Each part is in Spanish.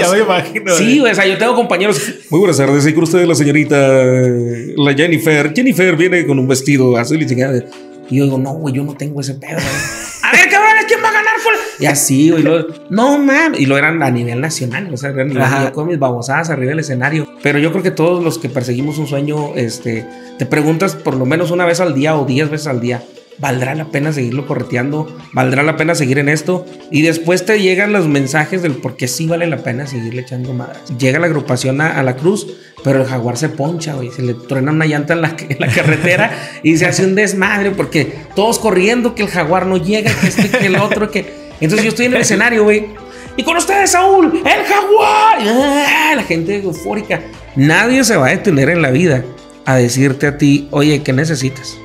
ya me imagino. Sí, o sea, yo tengo compañeros. Muy buenas tardes, y con ustedes la señorita, eh, la Jennifer. Jennifer viene con un vestido Así y Y yo digo, no, güey, yo no tengo ese pedo. a ver, cabrón, ¿quién va a ganar? Y así, güey. no, man Y lo eran a nivel nacional. O sea, eran yo con mis babosadas arriba del escenario. Pero yo creo que todos los que perseguimos un sueño, este, te preguntas por lo menos una vez al día o diez veces al día. ¿valdrá la pena seguirlo correteando? ¿Valdrá la pena seguir en esto? Y después te llegan los mensajes del por qué sí vale la pena seguirle echando madras. Llega la agrupación a, la cruz, pero el jaguar se poncha, güey. Se le truena una llanta en la, carretera y se hace un desmadre porque todos corriendo que el jaguar no llega, que este, que el otro, que... Entonces yo estoy en el escenario, güey. Y con ustedes, Saúl, el jaguar. Ah, la gente eufórica. Nadie se va a detener en la vida a decirte a ti, oye, ¿qué necesitas?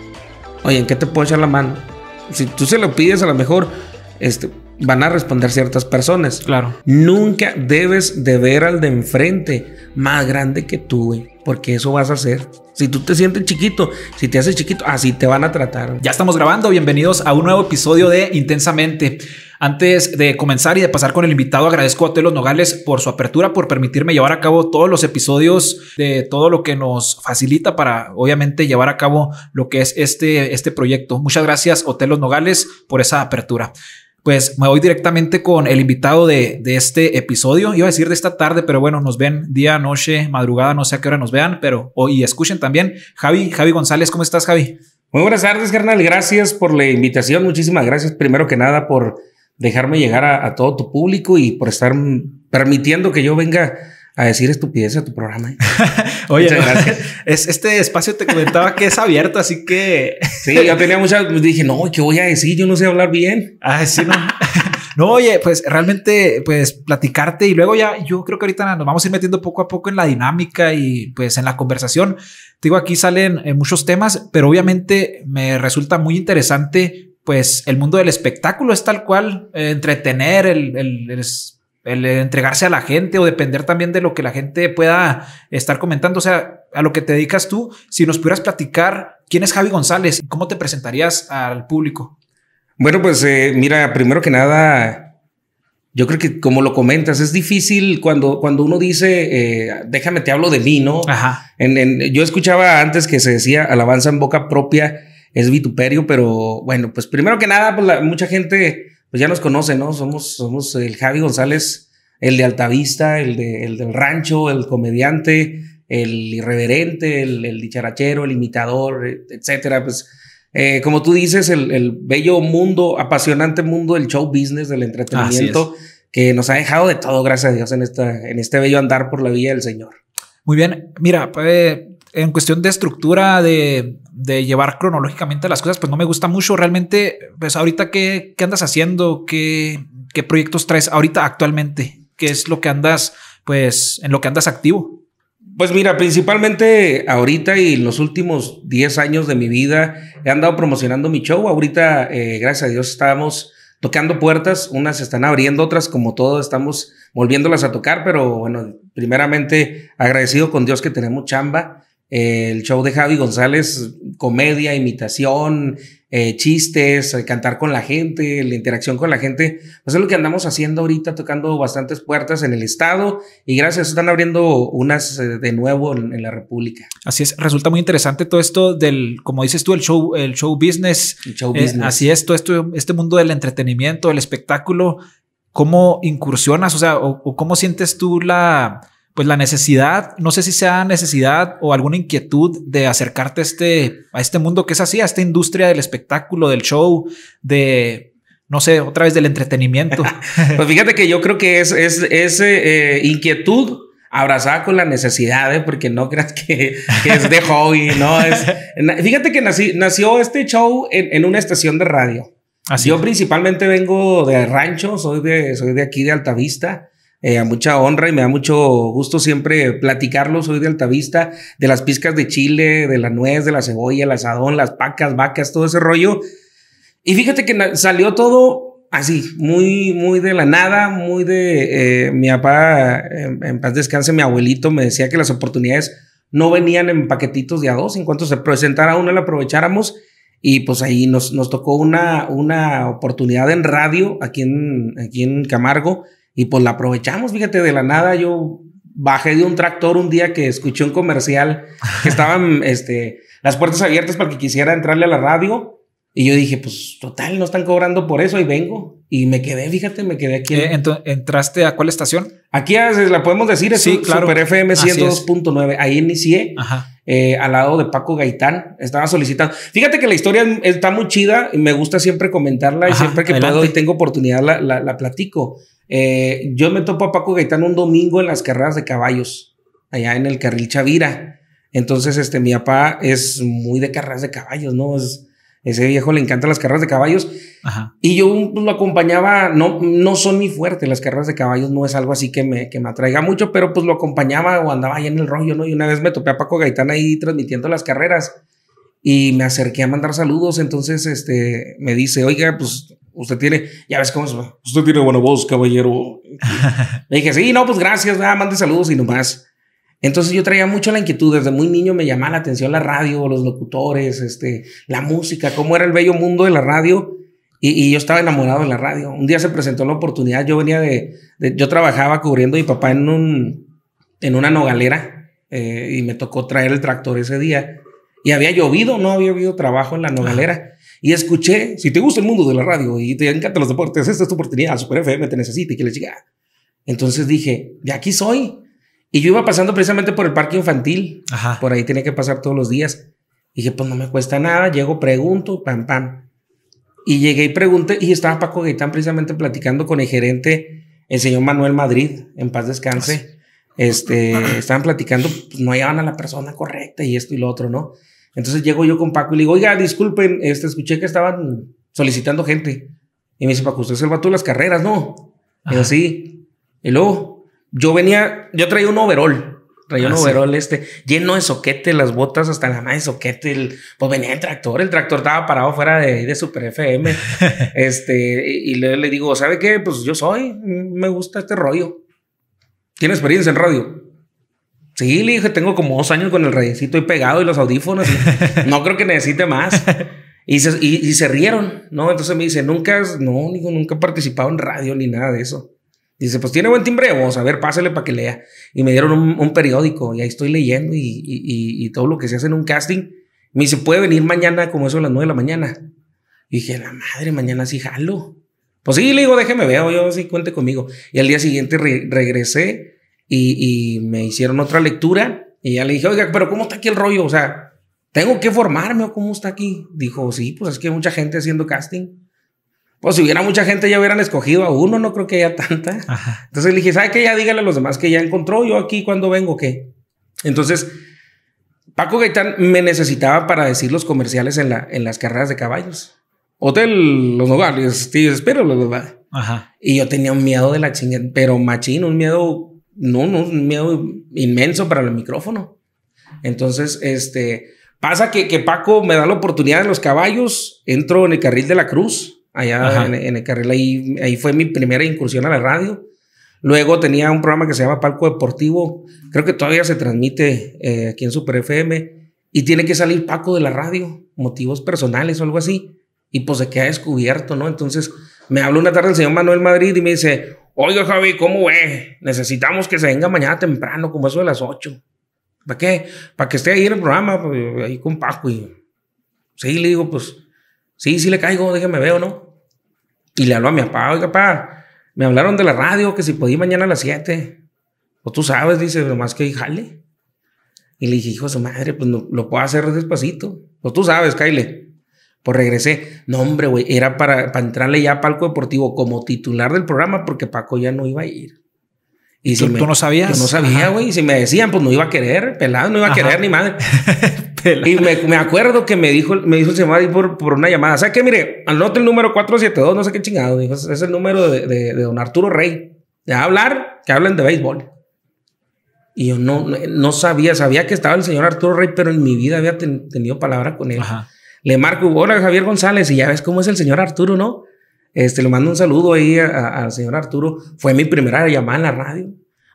oye, ¿en qué te puedo echar la mano? Si tú se lo pides, a lo mejor, este, van a responder ciertas personas. Claro. Nunca debes de ver al de enfrente más grande que tú, porque eso vas a hacer. Si tú te sientes chiquito, si te haces chiquito, así te van a tratar. Ya estamos grabando, bienvenidos a un nuevo episodio de Intensamente. Antes de comenzar y de pasar con el invitado, agradezco a Telos Nogales por su apertura, por permitirme llevar a cabo todos los episodios de todo lo que nos facilita para, obviamente, llevar a cabo lo que es este, este proyecto. Muchas gracias, Otelos Nogales, por esa apertura pues me voy directamente con el invitado de, de, este episodio. Iba a decir de esta tarde, pero bueno, nos ven día, noche, madrugada, no sé a qué hora nos vean, pero hoy escuchen también. Javi, Javi González, ¿cómo estás, Javi? Muy buenas tardes, carnal. Gracias por la invitación. Muchísimas gracias, primero que nada, por dejarme llegar a, a todo tu público y por estar permitiendo que yo venga a decir estupidez a tu programa. ¿eh? Oye, Es, este espacio te comentaba que es abierto, así que. sí, yo tenía muchas. Pues, dije, no, ¿qué voy a decir? Yo no sé hablar bien. Ah, sí, no. No, oye, pues realmente, pues platicarte y luego ya, yo creo que ahorita nos vamos a ir metiendo poco a poco en la dinámica y pues en la conversación. Te digo, aquí salen eh, muchos temas, pero obviamente me resulta muy interesante, pues el mundo del espectáculo es tal cual, eh, entretener, el, el el entregarse a la gente o depender también de lo que la gente pueda estar comentando, o sea, a lo que te dedicas tú, si nos pudieras platicar quién es Javi González, cómo te presentarías al público. Bueno, pues eh, mira, primero que nada, yo creo que como lo comentas, es difícil cuando, cuando uno dice, eh, déjame, te hablo de mí, ¿no? Ajá. yo escuchaba antes que se decía alabanza en boca propia es vituperio, pero bueno, pues primero que nada, pues, mucha gente pues ya nos conocen, ¿no? Somos, somos el Javi González, el de Altavista, el, de, el del rancho, el comediante, el irreverente, el, dicharachero, el imitador, eh, etcétera. Pues eh, como tú dices, el, bello mundo, apasionante mundo del show business, del entretenimiento, que nos ha dejado de todo, gracias a Dios, en, esta, en este bello andar por la vía del Señor. Muy bien, mira, pues, en cuestión de estructura, de de llevar cronológicamente las cosas, pues no me gusta mucho. Realmente, pues ahorita, ¿qué, qué andas haciendo? ¿Qué, ¿Qué proyectos traes ahorita actualmente? ¿Qué es lo que andas, pues, en lo que andas activo? Pues mira, principalmente ahorita y los últimos 10 años de mi vida he andado promocionando mi show. Ahorita, eh, gracias a Dios, estamos tocando puertas. Unas están abriendo, otras como todo estamos volviéndolas a tocar. Pero bueno, primeramente agradecido con Dios que tenemos chamba el show de Javi González, comedia, imitación, eh, chistes, eh, cantar con la gente, la interacción con la gente. Eso pues es lo que andamos haciendo ahorita, tocando bastantes puertas en el estado y gracias, están abriendo unas eh, de nuevo en, la República. Así es, resulta muy interesante todo esto del, como dices tú, el show, el show business. El show business. así es, todo esto, este mundo del entretenimiento, del espectáculo. ¿Cómo incursionas? O sea, o ¿cómo sientes tú la pues la necesidad, no sé si sea necesidad o alguna inquietud de acercarte a este, a este mundo que es así, a esta industria del espectáculo, del show, de, no sé, otra vez del entretenimiento. pues fíjate que yo creo que es, es, eh, eh, inquietud abrazada con la necesidad, ¿eh? porque no creas que, es de hobby, ¿no? Es, fíjate que nació este show en, una estación de radio. Así yo principalmente vengo de rancho, soy de, soy de aquí de Altavista. Eh, a mucha honra y me da mucho gusto siempre platicarlos hoy de Altavista, de las pizcas de chile, de la nuez, de la cebolla, el asadón, las pacas, vacas, todo ese rollo. Y fíjate que salió todo así, muy, muy de la nada, muy de eh, mi papá, en, paz descanse, mi abuelito me decía que las oportunidades no venían en paquetitos de a dos, en cuanto se presentara una la aprovecháramos y pues ahí nos, nos tocó una, una oportunidad en radio aquí en, aquí en Camargo y pues la aprovechamos, fíjate, de la nada yo bajé de un tractor un día que escuché un comercial que estaban este, las puertas abiertas para que quisiera entrarle a la radio. Y yo dije, pues total, no están cobrando por eso y vengo. Y me quedé, fíjate, me quedé aquí. Eh, ¿Entraste a cuál estación? Aquí la podemos decir, es sí, claro. Super FM 102.9. Ahí inicié, eh, al lado de Paco Gaitán. Estaba solicitando. Fíjate que la historia está muy chida y me gusta siempre comentarla y siempre que puedo y tengo oportunidad la, la, la platico. Eh, yo me topo a Paco Gaitán un domingo en las carreras de caballos, allá en el carril Chavira. Entonces, este, mi papá es muy de carreras de caballos, ¿no? ese viejo le encanta las carreras de caballos. Ajá. Y yo lo acompañaba, no, no son mi fuertes las carreras de caballos no es algo así que me, que me atraiga mucho, pero pues lo acompañaba o andaba ahí en el rollo, ¿no? Y una vez me topé a Paco Gaitán ahí transmitiendo las carreras y me acerqué a mandar saludos. Entonces, este, me dice, oiga, pues Usted tiene, ya ves cómo es, usted tiene buena voz, caballero. Le dije, sí, no, pues gracias, ah, mande saludos y más. Entonces yo traía mucho la inquietud, desde muy niño me llamaba la atención la radio, los locutores, este, la música, cómo era el bello mundo de la radio. Y, yo estaba enamorado de la radio. Un día se presentó la oportunidad, yo venía de, yo trabajaba cubriendo a mi papá en, un, en una nogalera eh, y me tocó traer el tractor ese día. Y había llovido, no había habido trabajo en la nogalera. Y escuché, si te gusta el mundo de la radio y te encantan los deportes, esta es tu oportunidad, Super FM te necesita y que les llega. Entonces dije, de aquí soy. Y yo iba pasando precisamente por el parque infantil. Por ahí tenía que pasar todos los días. Y dije, pues no me cuesta nada, llego, pregunto, pam, pam. Y llegué y pregunté, y estaba Paco Gaitán precisamente platicando con el gerente, el señor Manuel Madrid, en paz descanse. Ah, este, estaban platicando, pues, no hallaban a la persona correcta y esto y lo otro, ¿no? Entonces llego yo con Paco y le digo, oiga, disculpen, este, escuché que estaban solicitando gente. Y me dice, Paco, usted se va vato las carreras, ¿no? Y así. Y luego, yo venía, yo traía un overall. Traía un ah, overall este, lleno de soquete, las botas hasta la más de soquete. El, pues venía el tractor, el tractor estaba parado fuera de, de Super FM. este, y, le, le digo, ¿sabe qué? Pues yo soy, me gusta este rollo. ¿Tiene experiencia en radio? Sí, le dije, tengo como dos años con el radiocito y pegado y los audífonos. no creo que necesite más. Y se, y, se, rieron, ¿no? Entonces me dice, nunca, no, nunca he participado en radio ni nada de eso. Dice, pues tiene buen timbre de voz, a ver, pásale para que lea. Y me dieron un, periódico y ahí estoy leyendo y, y, todo lo que se hace en un casting. Me dice, puede venir mañana como eso a las nueve de la mañana. dije, la madre, mañana sí jalo. Pues sí, le digo, déjeme veo, yo sí, cuente conmigo. Y al día siguiente regresé y, me hicieron otra lectura y ya le dije, oiga, pero ¿cómo está aquí el rollo? O sea, ¿tengo que formarme o cómo está aquí? Dijo, sí, pues es que mucha gente haciendo casting. Pues si hubiera mucha gente ya hubieran escogido a uno, no creo que haya tanta. Entonces le dije, ¿sabe que Ya dígale a los demás que ya encontró yo aquí cuando vengo, ¿qué? Entonces, Paco Gaitán me necesitaba para decir los comerciales en, la, en las carreras de caballos. Hotel Los Nogales, sí, espero Los Nogales. Y yo tenía un miedo de la chingada, pero machín, un miedo no, no, un miedo inmenso para el micrófono. Entonces, este, pasa que, que Paco me da la oportunidad en los caballos, entro en el carril de la cruz, allá en, el carril, ahí, ahí fue mi primera incursión a la radio. Luego tenía un programa que se llama Palco Deportivo, creo que todavía se transmite eh, aquí en Super FM, y tiene que salir Paco de la radio, motivos personales o algo así, y pues se queda descubierto, ¿no? Entonces me habló una tarde el señor Manuel Madrid y me dice, Oiga, Javi, ¿cómo ve? Necesitamos que se venga mañana temprano, como eso de las 8. ¿Para qué? Para que esté ahí en el programa, pues, ahí con Paco. Y... Sí, le digo, pues, sí, sí le caigo, déjeme veo, ¿no? Y le hablo a mi papá, oiga, papá, me hablaron de la radio que si podía mañana a las 7. O pues, tú sabes, dice, nomás que jale. Y le dije, hijo de su madre, pues lo puedo hacer despacito. O pues, tú sabes, Kyle. Pues regresé. No, hombre, güey, era para, entrarle ya a Palco Deportivo como titular del programa porque Paco ya no iba a ir. Y si ¿Tú, no sabías? Yo no sabía, güey. Y si me decían, pues no iba a querer, pelado, no iba a querer ni madre. y me, acuerdo que me dijo, me dijo el señor por, una llamada. ¿Sabes qué? Mire, anote el número 472, no sé qué chingado. Dijo, es el número de, de, don Arturo Rey. De hablar, que hablen de béisbol. Y yo no, no sabía, sabía que estaba el señor Arturo Rey, pero en mi vida había tenido palabra con él. Ajá le marco, hola Javier González, y ya ves cómo es el señor Arturo, ¿no? Este, le mando un saludo ahí al señor Arturo. Fue mi primera llamada en la radio.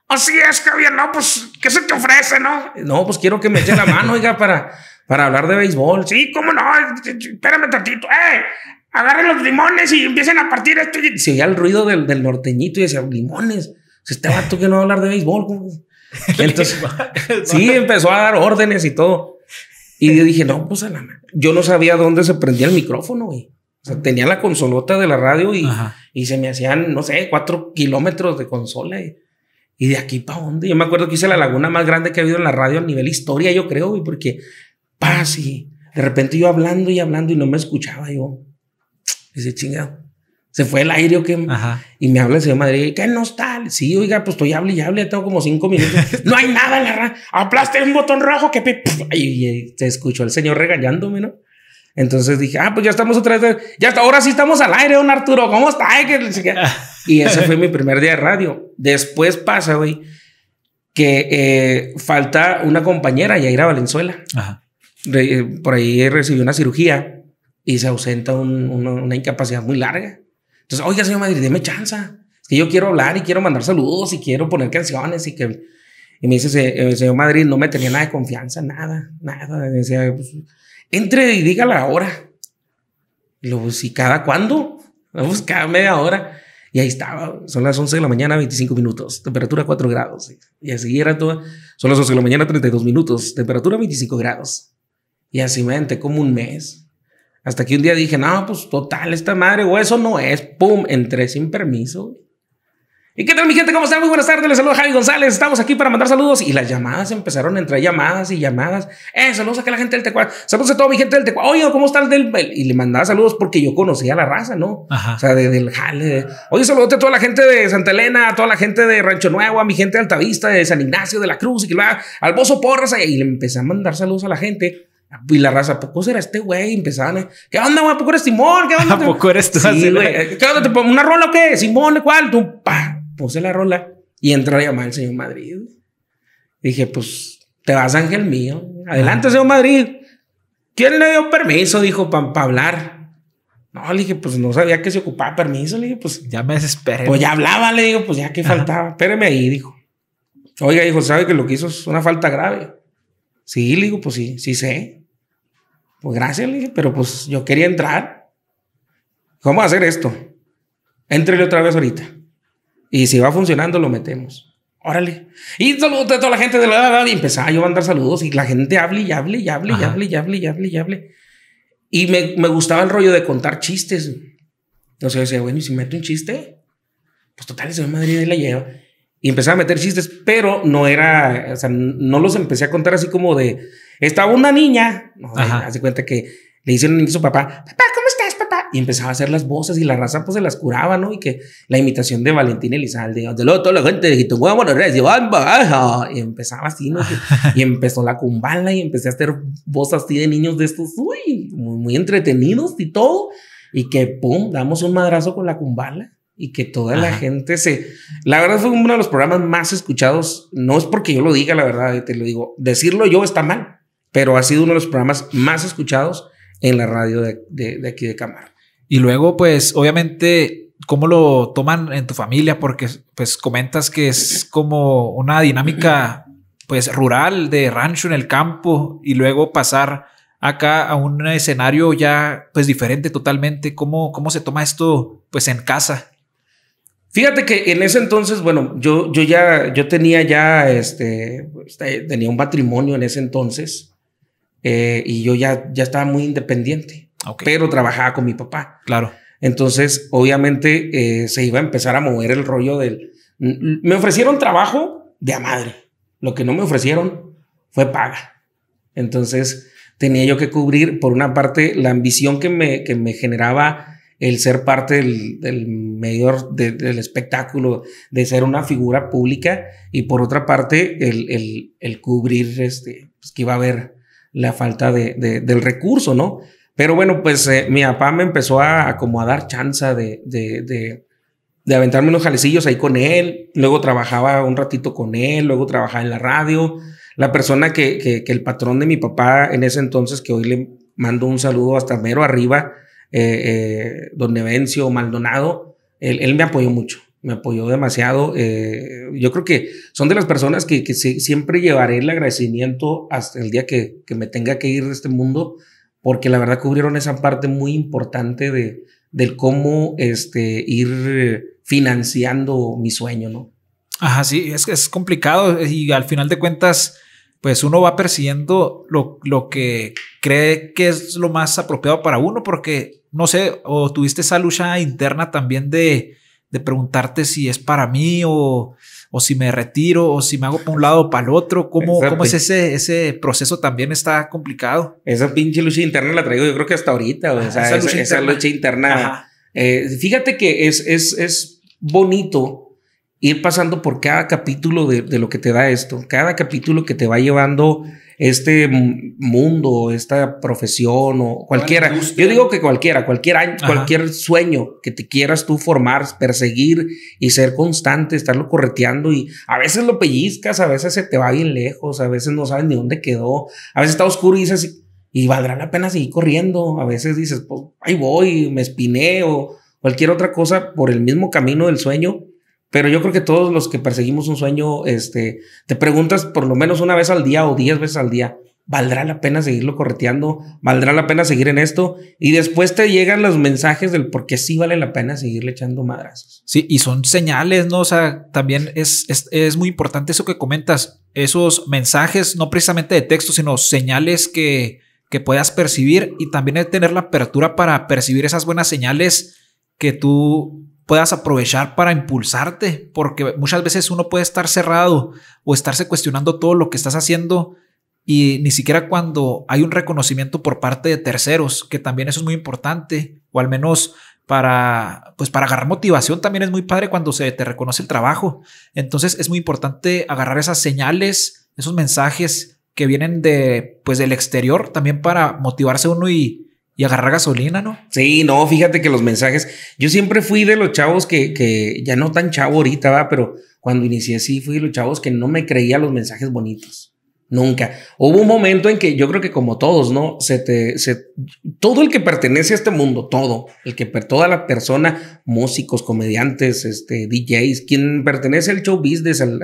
Así es, Javier, no, pues, ¿qué se te ofrece, no? No, pues quiero que me eche la mano, oiga, para, para hablar de béisbol. Sí, cómo no, espérame tantito, ¡eh! Agarren los limones y empiecen a partir esto. Y... Se oía el ruido del, norteñito y decía, limones. Si este vato que no va a hablar de béisbol. Entonces, sí, empezó a dar órdenes y todo. Y yo dije, no, pues a la yo no sabía dónde se prendía el micrófono, güey. O sea, tenía la consolota de la radio y, y se me hacían, no sé, cuatro kilómetros de consola. Y, de aquí para dónde. Yo me acuerdo que hice la laguna más grande que ha habido en la radio a nivel historia, yo creo, güey, porque, pa, sí. De repente yo hablando y hablando y no me escuchaba yo. ese chingado se fue el aire que Y me habla el señor Madrid, que no está. Sí, oiga, pues estoy hable y hable, tengo como cinco minutos. no hay nada en la Aplaste un botón rojo que... Pe y, te eh, escuchó el señor regañándome, ¿no? Entonces dije, ah, pues ya estamos otra vez. Ya hasta ahora sí estamos al aire, don Arturo. ¿Cómo está? y ese fue mi primer día de radio. Después pasa, güey, que eh, falta una compañera, y Valenzuela. a Valenzuela eh, por ahí recibió una cirugía y se ausenta una incapacidad muy larga. Entonces, oiga, señor Madrid, deme chanza. Es que yo quiero hablar y quiero mandar saludos y quiero poner canciones y que... Y me dice, Se, eh, señor Madrid, no me tenía nada de confianza, nada, nada. Decía, pues, entre y dígala ahora. Y lo, pues, ¿y cada cuándo? Vamos, cada media hora. Y ahí estaba, son las 11 de la mañana, 25 minutos, temperatura 4 grados. Y así era todo, son las 11 de la mañana, 32 minutos, temperatura 25 grados. Y así me como un mes. Hasta que un día dije, no, pues total, esta madre, o eso no es. Pum, entré sin permiso. ¿Y qué tal, mi gente? ¿Cómo están? Muy buenas tardes. Les a Javi González. Estamos aquí para mandar saludos. Y las llamadas empezaron entre llamadas y llamadas. Eh, saludos a la gente del Tecuá. Saludos a toda mi gente del Tecuá. Oye, ¿cómo estás? Y le mandaba saludos porque yo conocía la raza, ¿no? Ajá. O sea, del jale. Oye, saludos a toda la gente de Santa Elena, a toda la gente de Rancho Nuevo, a mi gente de Altavista, de San Ignacio, de la Cruz, y que lo haga. Al Bozo Porras. Y le empecé a mandar saludos a la gente. Y la raza, ¿a poco será este güey? Empezaban, ¿qué onda, güey? ¿A poco eres Simón? ¿Qué onda? ¿A poco eres tú? güey. ¿Qué onda? ¿Te pongo una rola o qué? Simón, ¿cuál? Tú, pa, puse la rola y entró a llamar al señor Madrid. Dije, pues, te vas, ángel mío. Adelante, señor Madrid. ¿Quién le dio permiso? Dijo, para hablar. No, le dije, pues no sabía que se ocupaba permiso. Le dije, pues. Ya me desesperé. Pues ya hablaba, le digo, pues ya que faltaba. Espéreme ahí, dijo. Oiga, dijo, ¿sabe que lo que hizo es una falta grave? Sí, le digo, pues sí, sí sé. Pues gracias, le dije, pero pues yo quería entrar. ¿Cómo hacer esto? Entrele otra vez ahorita. Y si va funcionando, lo metemos. Órale. Y saludos toda la gente de la edad. Y empezaba yo a mandar saludos y la gente hable y hable y hable y hable y hable y hable y hable. Y me, me gustaba el rollo de contar chistes. Entonces yo decía, bueno, ¿y si meto un chiste? Pues total, se va a Madrid y la lleva. Y empezaba a meter chistes, pero no era, o sea, no los empecé a contar así como de, estaba una niña, hace cuenta que le hicieron a su papá, papá, ¿cómo estás, papá? Y empezaba a hacer las voces y la raza pues se las curaba, ¿no? Y que la imitación de Valentín Elizalde, de luego, toda la gente de y empezaba así, ¿no? y empezó la cumbala y empecé a hacer voces así de niños de estos, uy, muy, entretenidos y todo. Y que, pum, damos un madrazo con la cumbala y que toda la gente se... La verdad fue uno de los programas más escuchados. No es porque yo lo diga, la verdad, te lo digo. Decirlo yo está mal, pero ha sido uno de los programas más escuchados en la radio de, aquí de Camargo Y luego, pues, obviamente, ¿cómo lo toman en tu familia? Porque, pues, comentas que es como una dinámica, pues, rural, de rancho en el campo, y luego pasar acá a un escenario ya, pues, diferente totalmente. ¿Cómo, cómo se toma esto, pues, en casa? Fíjate que en ese entonces, bueno, yo, yo ya, yo tenía ya, este, pues, tenía un matrimonio en ese entonces. Eh, y yo ya, ya estaba muy independiente, pero trabajaba con mi papá. Claro. Entonces, obviamente, eh, se iba a empezar a mover el rollo del... Me ofrecieron trabajo de a madre. Lo que no me ofrecieron fue paga. Entonces, tenía yo que cubrir, por una parte, la ambición que me, que me generaba el ser parte del, del mayor del espectáculo, de ser una figura pública, y por otra parte, el, el, el cubrir este, pues, que iba a haber la falta de, del recurso, ¿no? Pero bueno, pues eh, mi papá me empezó a acomodar chanza de, de, de, aventarme unos jalecillos ahí con él, luego trabajaba un ratito con él, luego trabajaba en la radio. La persona que, que, el patrón de mi papá en ese entonces, que hoy le mando un saludo hasta mero arriba, eh, eh, don Ebencio Maldonado, él me apoyó mucho me apoyó demasiado. Eh, yo creo que son de las personas que, siempre llevaré el agradecimiento hasta el día que, me tenga que ir de este mundo, porque la verdad cubrieron esa parte muy importante de, del cómo este, ir eh, financiando mi sueño, ¿no? Ajá, sí, es, es complicado y al final de cuentas, pues uno va persiguiendo lo, lo que cree que es lo más apropiado para uno, porque, no sé, o tuviste esa lucha interna también de de preguntarte si es para mí o, si me retiro o si me hago para un lado o para el otro. ¿Cómo, ¿cómo es ese, ese proceso? También está complicado. Esa pinche lucha interna la traigo yo creo que hasta ahorita. Ah, esa, lucha interna. Eh, fíjate que es, es, bonito ir pasando por cada capítulo de, de, lo que te da esto, cada capítulo que te va llevando este mundo, esta profesión o cualquiera. Yo digo que cualquiera, cualquier año, cualquier sueño que te quieras tú formar, perseguir y ser constante, estarlo correteando y a veces lo pellizcas, a veces se te va bien lejos, a veces no sabes ni dónde quedó, a veces está oscuro y dices, y valdrá la pena seguir corriendo, a veces dices, pues ahí voy, me espiné o cualquier otra cosa por el mismo camino del sueño pero yo creo que todos los que perseguimos un sueño, este, te preguntas por lo menos una vez al día o diez veces al día, ¿valdrá la pena seguirlo correteando? ¿Valdrá la pena seguir en esto? Y después te llegan los mensajes del por qué sí vale la pena seguirle echando madrazos. Sí, y son señales, ¿no? O sea, también es, es, muy importante eso que comentas, esos mensajes, no precisamente de texto, sino señales que, que puedas percibir y también tener la apertura para percibir esas buenas señales que tú puedas aprovechar para impulsarte, porque muchas veces uno puede estar cerrado o estarse cuestionando todo lo que estás haciendo y ni siquiera cuando hay un reconocimiento por parte de terceros, que también eso es muy importante, o al menos para pues para agarrar motivación también es muy padre cuando se te reconoce el trabajo. Entonces es muy importante agarrar esas señales, esos mensajes que vienen de pues del exterior también para motivarse uno y y agarrar gasolina, ¿no? Sí, no, fíjate que los mensajes, yo siempre fui de los chavos que, que ya no tan chavo ahorita, va, pero cuando inicié sí fui de los chavos que no me creía los mensajes bonitos. Nunca. Hubo un momento en que yo creo que como todos, ¿no? Se te, se, todo el que pertenece a este mundo, todo, el que, toda la persona, músicos, comediantes, este, DJs, quien pertenece al show business, al,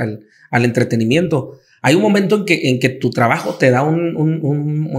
al, entretenimiento, hay un momento en que, en que tu trabajo te da un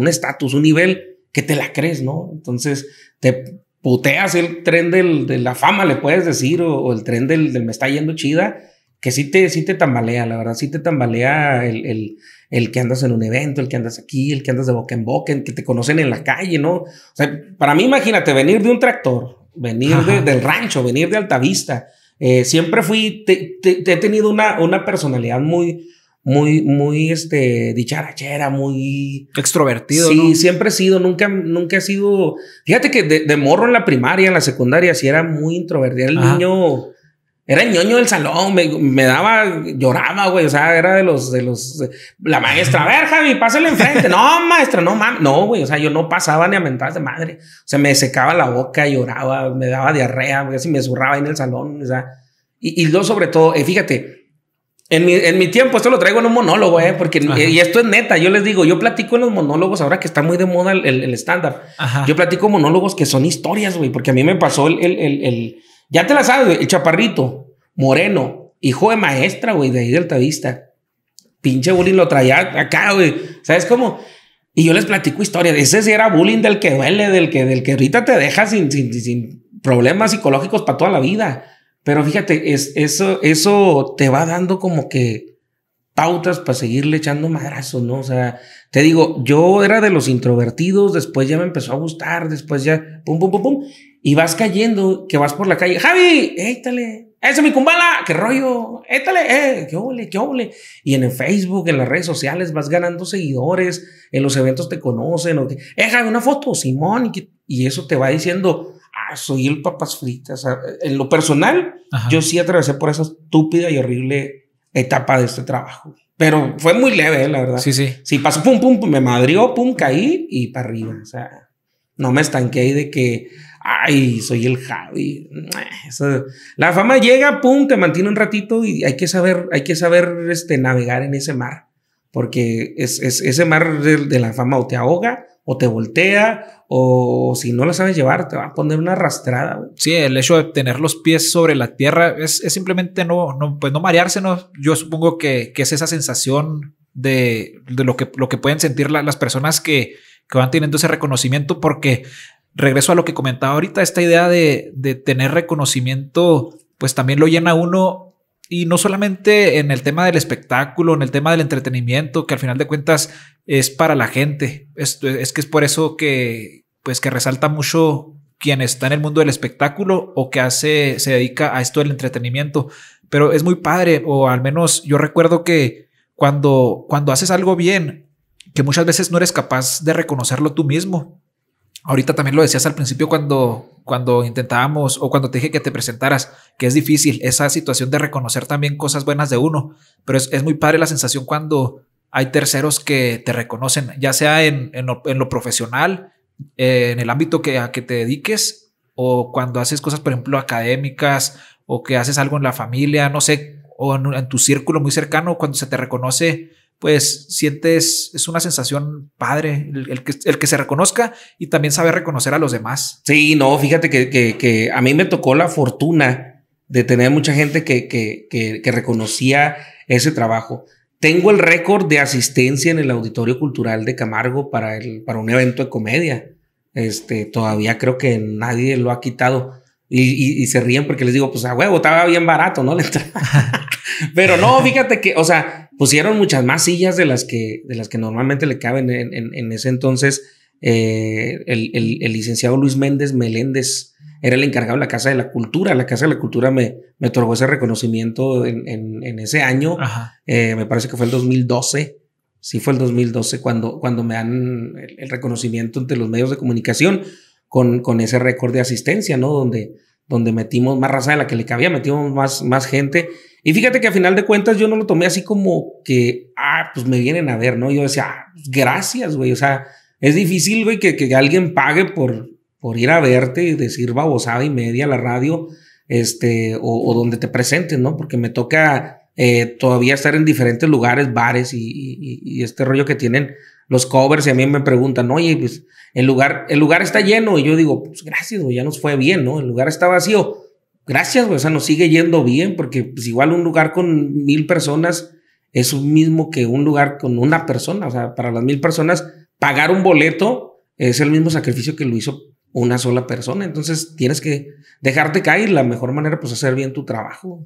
estatus, un, un, un, un nivel que te la crees, ¿no? Entonces te puteas el tren de la fama, le puedes decir, o, el tren del, me está yendo chida, que sí te, sí te tambalea, la verdad, sí te tambalea el, el, el, que andas en un evento, el que andas aquí, el que andas de boca en boca, el que te conocen en la calle, ¿no? O sea, para mí imagínate venir de un tractor, venir del rancho, venir de Altavista. Eh, siempre fui, te he tenido una, una personalidad muy, muy, muy, este, dicharachera, muy... Extrovertido, Sí, siempre he sido, nunca, nunca he sido... Fíjate que de, morro en la primaria, en la secundaria, sí era muy introvertido, el niño... Era el ñoño del salón, me, daba, lloraba, güey, o sea, era de los, de los, la maestra, a ver, Javi, pásale enfrente, no, maestra, no, mames, no, güey, o sea, yo no pasaba ni a mentadas de madre, o sea, me secaba la boca, lloraba, me daba diarrea, güey, así me zurraba en el salón, o sea, y, y lo sobre todo, eh, fíjate, en mi, tiempo, esto lo traigo en un monólogo, ¿eh? Porque, y esto es neta, yo les digo, yo platico en los monólogos ahora que está muy de moda el estándar. Yo platico monólogos que son historias, güey, porque a mí me pasó el, ya te la sabes, el chaparrito, moreno, hijo de maestra, güey, de ahí del Tavista. Pinche bullying lo traía acá, güey. ¿Sabes cómo? Y yo les platico historias. Ese sí era bullying del que duele, del que, del que ahorita te deja sin, sin, sin problemas psicológicos para toda la vida. Pero fíjate, es, eso, eso te va dando como que pautas para seguirle echando madrazo, ¿no? O sea, te digo, yo era de los introvertidos, después ya me empezó a gustar, después ya, pum, pum, pum, pum, y vas cayendo, que vas por la calle, Javi, étale, ¡Ese es mi cumbala, qué rollo, étale, eh, qué ole, qué ole. Y en el Facebook, en las redes sociales, vas ganando seguidores, en los eventos te conocen, o que, eh, una foto, Simón, y eso te va diciendo, soy el papas fritas. En lo personal, yo sí atravesé por esa estúpida y horrible etapa de este trabajo. Pero fue muy leve, eh, la verdad. Sí, sí. Sí, pasó, pum, pum, pum me madrió, pum, caí y para arriba. O sea, no me estanqué de que, ay, soy el Javi. Eh, la fama llega, pum, te mantiene un ratito y hay que saber, hay que saber este, navegar en ese mar. Porque es, ese mar de, de la fama o te ahoga o te voltea, o si no la sabes llevar, te va a poner una arrastrada. Sí, el hecho de tener los pies sobre la tierra es, simplemente no, no, pues no marearse. ¿no? Yo supongo que, es esa sensación de, lo, que, lo que pueden sentir las personas que, van teniendo ese reconocimiento, porque regreso a lo que comentaba ahorita, esta idea de, de tener reconocimiento, pues también lo llena uno y no solamente en el tema del espectáculo, en el tema del entretenimiento, que al final de cuentas es para la gente. Es, que es por eso que, pues, que resalta mucho quien está en el mundo del espectáculo o que hace, se dedica a esto del entretenimiento. Pero es muy padre, o al menos yo recuerdo que cuando, cuando haces algo bien, que muchas veces no eres capaz de reconocerlo tú mismo, Ahorita también lo decías al principio cuando, cuando intentábamos o cuando te dije que te presentaras, que es difícil esa situación de reconocer también cosas buenas de uno, pero es, muy padre la sensación cuando hay terceros que te reconocen, ya sea en, en, lo, profesional, eh, en el ámbito que, a que te dediques, o cuando haces cosas, por ejemplo, académicas, o que haces algo en la familia, no sé, o en tu círculo muy cercano, cuando se te reconoce pues sientes, es una sensación padre, el, que, el que se reconozca y también sabe reconocer a los demás. Sí, no, fíjate que, a mí me tocó la fortuna de tener mucha gente que, reconocía ese trabajo. Tengo el récord de asistencia en el Auditorio Cultural de Camargo para, el, para un evento de comedia. Este, todavía creo que nadie lo ha quitado. Y, se ríen porque les digo, pues a huevo, estaba bien barato, ¿no? Pero no, fíjate que, o sea, pusieron muchas más sillas de las que, de las que normalmente le caben en, ese entonces. Eh, el, licenciado Luis Méndez Meléndez era el encargado de la Casa de la Cultura. La Casa de la Cultura me, me otorgó ese reconocimiento en, ese año. Eh, me parece que fue el 2012. Sí, fue el 2012 cuando, cuando me dan el, reconocimiento entre los medios de comunicación con, con ese récord de asistencia, ¿no? Donde, donde metimos más raza de la que le cabía, metimos más, más gente y fíjate que a final de cuentas yo no lo tomé así como que, ah, pues me vienen a ver, ¿no? Yo decía, ah, pues gracias, güey. O sea, es difícil, güey, que, alguien pague por, por ir a verte y decir babosada y media a la radio, este, o, donde te presentes, ¿no? Porque me toca eh, todavía estar en diferentes lugares, bares y, este rollo que tienen los covers y a mí me preguntan, oye, pues el lugar, el lugar está lleno y yo digo, pues gracias, güey, ya nos fue bien, ¿no? El lugar está vacío gracias, güey. O sea, nos sigue yendo bien, porque pues igual un lugar con mil personas es lo mismo que un lugar con una persona. O sea, para las mil personas, pagar un boleto es el mismo sacrificio que lo hizo una sola persona. Entonces tienes que dejarte caer. La mejor manera, pues, hacer bien tu trabajo.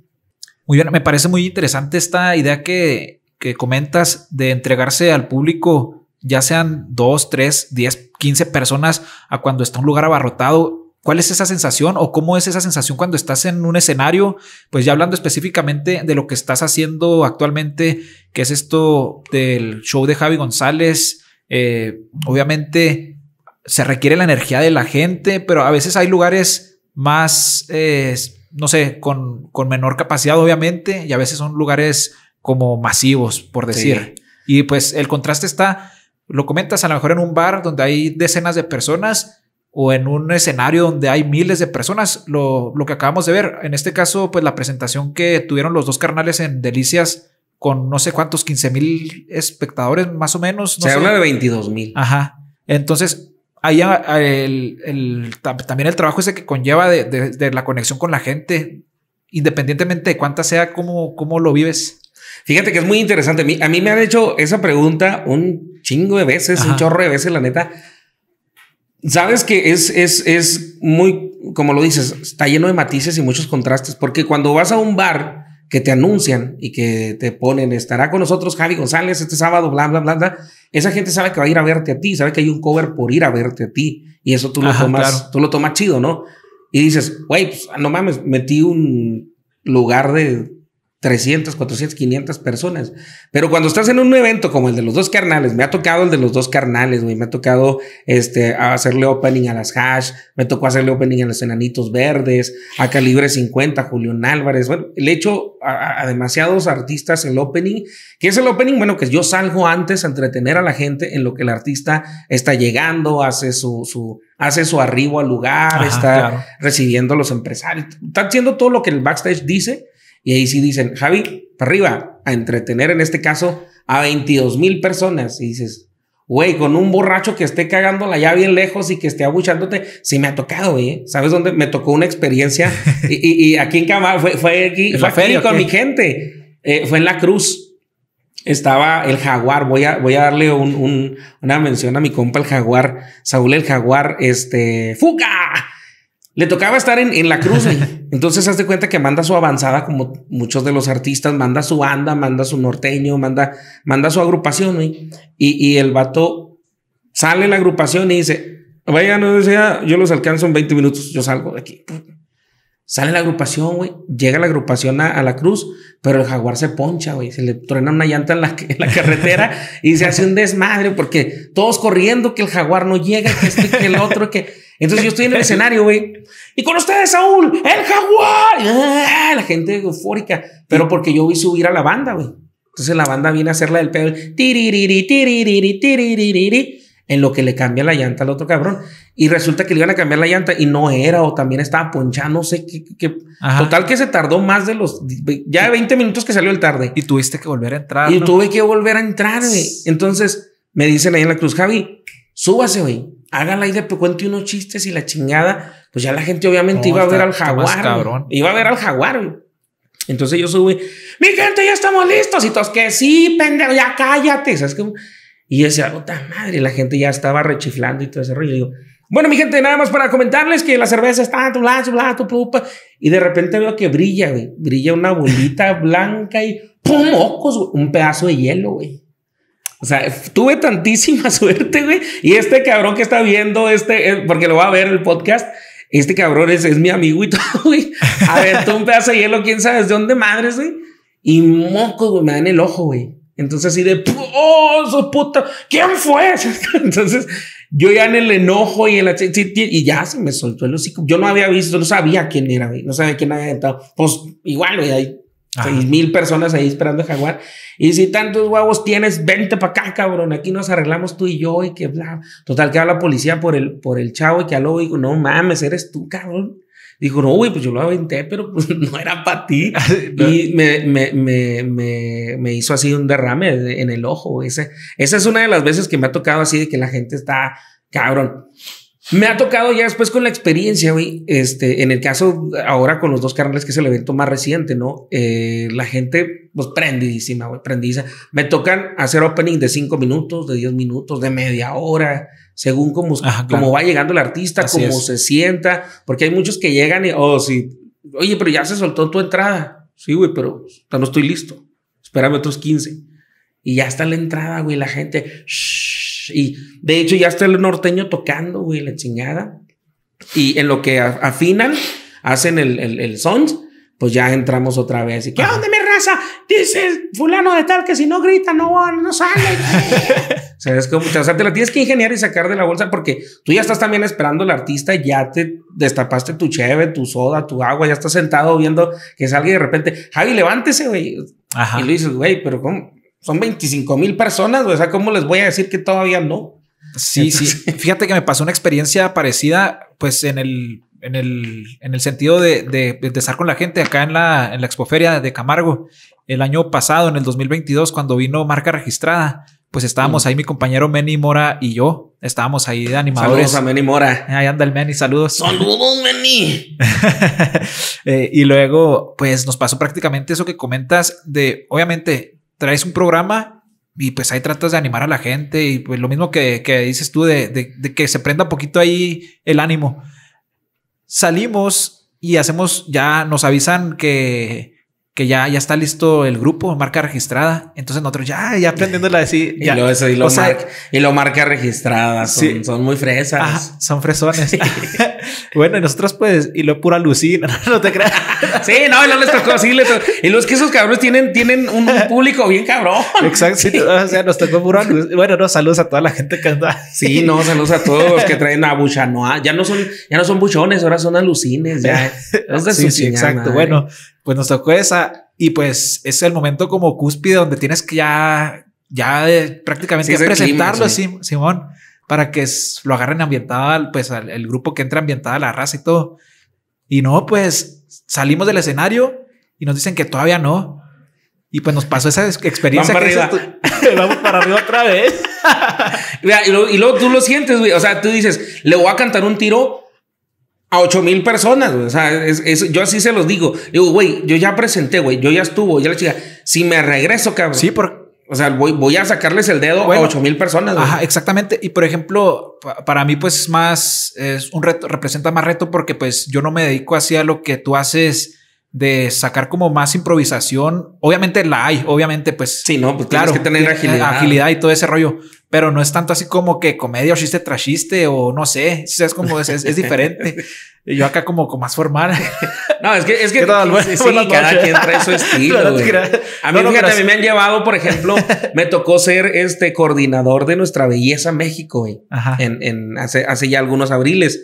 Muy bien, me parece muy interesante esta idea que, que comentas de entregarse al público, ya sean dos, tres, diez, quince personas, a cuando está un lugar abarrotado ¿Cuál es esa sensación o cómo es esa sensación cuando estás en un escenario? Pues ya hablando específicamente de lo que estás haciendo actualmente, que es esto del show de Javi González. Eh, obviamente se requiere la energía de la gente, pero a veces hay lugares más, eh, no sé, con, menor capacidad, obviamente, y a veces son lugares como masivos, por decir. Y pues el contraste está, lo comentas a lo mejor en un bar donde hay decenas de personas o en un escenario donde hay miles de personas, lo, que acabamos de ver, en este caso, pues la presentación que tuvieron los dos carnales en Delicias con no sé cuántos, 15 mil espectadores más o menos. Se habla de 22 mil. Ajá. Entonces, ahí ah, el, también el trabajo ese que conlleva de, la conexión con la gente, independientemente de cuánta sea, cómo, cómo lo vives. Fíjate que es muy interesante. A mí, me han hecho esa pregunta un chingo de veces, un chorro de veces, la neta Sabes que es, es, es muy, como lo dices, está lleno de matices y muchos contrastes, porque cuando vas a un bar que te anuncian y que te ponen, estará con nosotros Javi González este sábado, bla, bla, bla, bla, esa gente sabe que va a ir a verte a ti, sabe que hay un cover por ir a verte a ti, y eso tú lo, tomas, tú lo tomas chido, ¿no? Y dices, güey, pues, no mames, metí un lugar de 300, 400, 500 personas. Pero cuando estás en un evento como el de los dos carnales, me ha tocado el de los dos carnales, güey, me ha tocado este, hacerle opening a las hash, me tocó hacerle opening a los enanitos verdes, a Calibre 50, Julián Álvarez, bueno, le he hecho a, demasiados artistas el opening, que es el opening, bueno, que yo salgo antes a entretener a la gente en lo que el artista está llegando, hace su, su, hace su arribo al lugar, está recibiendo a los empresarios, está haciendo todo lo que el backstage dice y ahí sí dicen, Javi, para arriba, a entretener en este caso a 22 mil personas. Y dices, güey, con un borracho que esté cagándola ya bien lejos y que esté abuchándote, sí me ha tocado, güey. ¿eh? ¿Sabes dónde? Me tocó una experiencia y, aquí en Camargo, fue, fue, aquí, fue con mi gente, eh, fue en La Cruz estaba el jaguar. Voy a, voy a darle un, una mención a mi compa el jaguar, Saúl el jaguar, este, ¡Fuca! Le tocaba estar en, la cruz Entonces, hazte de cuenta que manda su avanzada, como muchos de los artistas, manda su banda, manda su norteño, manda, manda su agrupación, y, el vato sale la agrupación y dice, vaya, no sea, yo los alcanzo en 20 minutos, yo salgo de aquí. Sale la agrupación, güey. Llega la agrupación a, la cruz, pero el jaguar se poncha, güey. Se le truena una llanta en la, carretera y se hace un desmadre porque todos corriendo que el jaguar no llega, que este, que el otro, que... Entonces yo estoy en el escenario, güey. Y con ustedes, Saúl, el jaguar. Ah, la gente eufórica, pero porque yo vi subir a la banda, güey. Entonces la banda viene a hacerla del pedo. Tiririri, en lo que le cambia la llanta al otro cabrón. Y resulta que le iban a cambiar la llanta y no era, o también estaba ponchada, no sé qué. qué. Total que se tardó más de los. Ya de 20 minutos que salió el tarde. Y tuviste que volver a entrar. Y tuve que volver a entrar, güey. Entonces me dicen ahí en la cruz, Javi, súbase, güey. Hágala ahí de cuente unos chistes y la chingada. Pues ya la gente obviamente iba, a ver al jaguar. Iba a ver al jaguar, Entonces yo sube, mi gente, ya estamos listos. Y todos que sí, pendejo, ya cállate. ¿Sabes qué? Y yo decía, puta madre, la gente ya estaba rechiflando y todo ese rollo. Y digo, bueno, mi gente, nada más para comentarles que la cerveza está bla, tu y de repente veo que brilla, güey. Brilla una bolita blanca y ¡pum! ¡Mocos! Güey! Un pedazo de hielo, güey. O sea, tuve tantísima suerte, güey. Y este cabrón que está viendo este, eh, porque lo va a ver el podcast, este cabrón es, mi amigo y todo, güey. Aventó un pedazo de hielo, quién sabe de dónde madres, güey. Y moco, güey, me dan el ojo, güey. Entonces así de, ¡oh, su puta! ¿Quién fue? Entonces yo ya en el enojo y en Y ya se me soltó el hocico. Yo no había visto, no sabía quién era, No sabía quién había entrado. Pues igual, güey, hay mil personas ahí esperando Jaguar. Y si tantos huevos tienes, vente para acá, cabrón. Aquí nos arreglamos tú y yo y que bla. Total, que habla la policía por el, por el chavo y que al digo, no mames, eres tú, cabrón. Dijo, no, güey, pues yo lo aventé, pero pues no era para ti. Ah, y me, hizo así un derrame en el ojo. Ese, esa es una de las veces que me ha tocado así de que la gente está cabrón. Me ha tocado ya después con la experiencia, güey. Este, en el caso ahora con los dos carnales, que es el evento más reciente, ¿no? Eh, la gente, pues prendidísima, güey, Me tocan hacer opening de cinco minutos, de diez minutos, de media hora según como, va llegando el artista, cómo como se sienta, porque hay muchos que llegan y, oh, sí, oye, pero ya se soltó tu entrada. Sí, güey, pero no estoy listo. Espérame otros 15. Y ya está la entrada, güey, la gente, y de hecho ya está el norteño tocando, güey, la chingada. Y en lo que afinan, hacen el, el, el pues ya entramos otra vez. ¿Y qué ¿Dónde me raza? Dice fulano de tal que si no grita, no, no sale. ¿Sabes muchas, O sea, te la tienes que ingeniar y sacar de la bolsa porque tú ya estás también esperando al artista, ya te destapaste tu cheve, tu soda, tu agua, ya estás sentado viendo que salga y de repente, Javi, levántese, güey. Y le dices, güey, pero ¿cómo? Son 25 mil personas, güey. O sea, ¿cómo les voy a decir que todavía no? Sí, sí. Fíjate que me pasó una experiencia parecida, pues en el en el, en el, sentido de, de, estar con la gente acá en la, en la expoferia de Camargo el año pasado, en el 2022, cuando vino marca registrada pues estábamos mm. ahí mi compañero Meni Mora y yo. Estábamos ahí de animadores. Saludos a Meni Mora. Ahí anda el Meni, saludos. Saludos, Meni! Eh, y luego, pues nos pasó prácticamente eso que comentas de, obviamente, traes un programa y pues ahí tratas de animar a la gente y pues lo mismo que, dices tú de que se prenda un poquito ahí el ánimo. Salimos y hacemos, ya nos avisan que que ya, ya está listo el grupo, marca registrada. Entonces nosotros ya, ya aprendiéndola decir Y lo, eso, y lo, marca, y lo marca registrada. Son, muy fresas. son fresones. bueno, y nosotros pues, y lo pura lucina, no te creas. sí, no, y no les tocó así. Y los que esos cabrones tienen, tienen un, público bien cabrón. Exacto. O sea, nos tocó pura alucina Bueno, no, saludos a toda la gente que anda. sí, no, saludos a todos los que traen a Buchanoa. Ya no son, ya no son buchones, ahora son alucines. Ya. sí, exacto. Bueno, pues nos tocó esa y pues es el momento como cúspide donde tienes que ya, ya eh, prácticamente presentarlo, así Simón, para que lo agarren ambientado, pues al, el grupo que entra ambientada, la raza y todo. Y no, pues salimos del escenario y nos dicen que todavía no. Y pues nos pasó esa experiencia. Vamos para arriba. Vamos para arriba otra vez. y, luego, y, luego, tú lo sientes, güey. O sea, tú dices, le voy a cantar un tiro a ocho mil personas, O sea, es, yo así se los digo. Digo, güey, yo ya presenté, güey, yo ya estuvo, ya la chica. Si me regreso, cabrón. Sí, porque. O sea, voy, voy a sacarles el dedo a ocho mil personas. Ajá, exactamente. Y por ejemplo, para mí, pues es más es un reto, representa más reto porque pues yo no me dedico así a lo que tú haces de sacar como más improvisación. Obviamente la hay, obviamente, pues. Sí, no, pues claro. Tienes que tener eh, agilidad. Agilidad y todo ese rollo. Pero no es tanto así como que comedia o chiste tras chiste o no sé. Es como, es, es diferente. Yo acá como, como más formal. No, es que, es que sí, cada quien trae su estilo. a mí, me han llevado, por ejemplo, me tocó ser este coordinador de nuestra belleza México, güey. En, en hace, hace ya algunos abriles.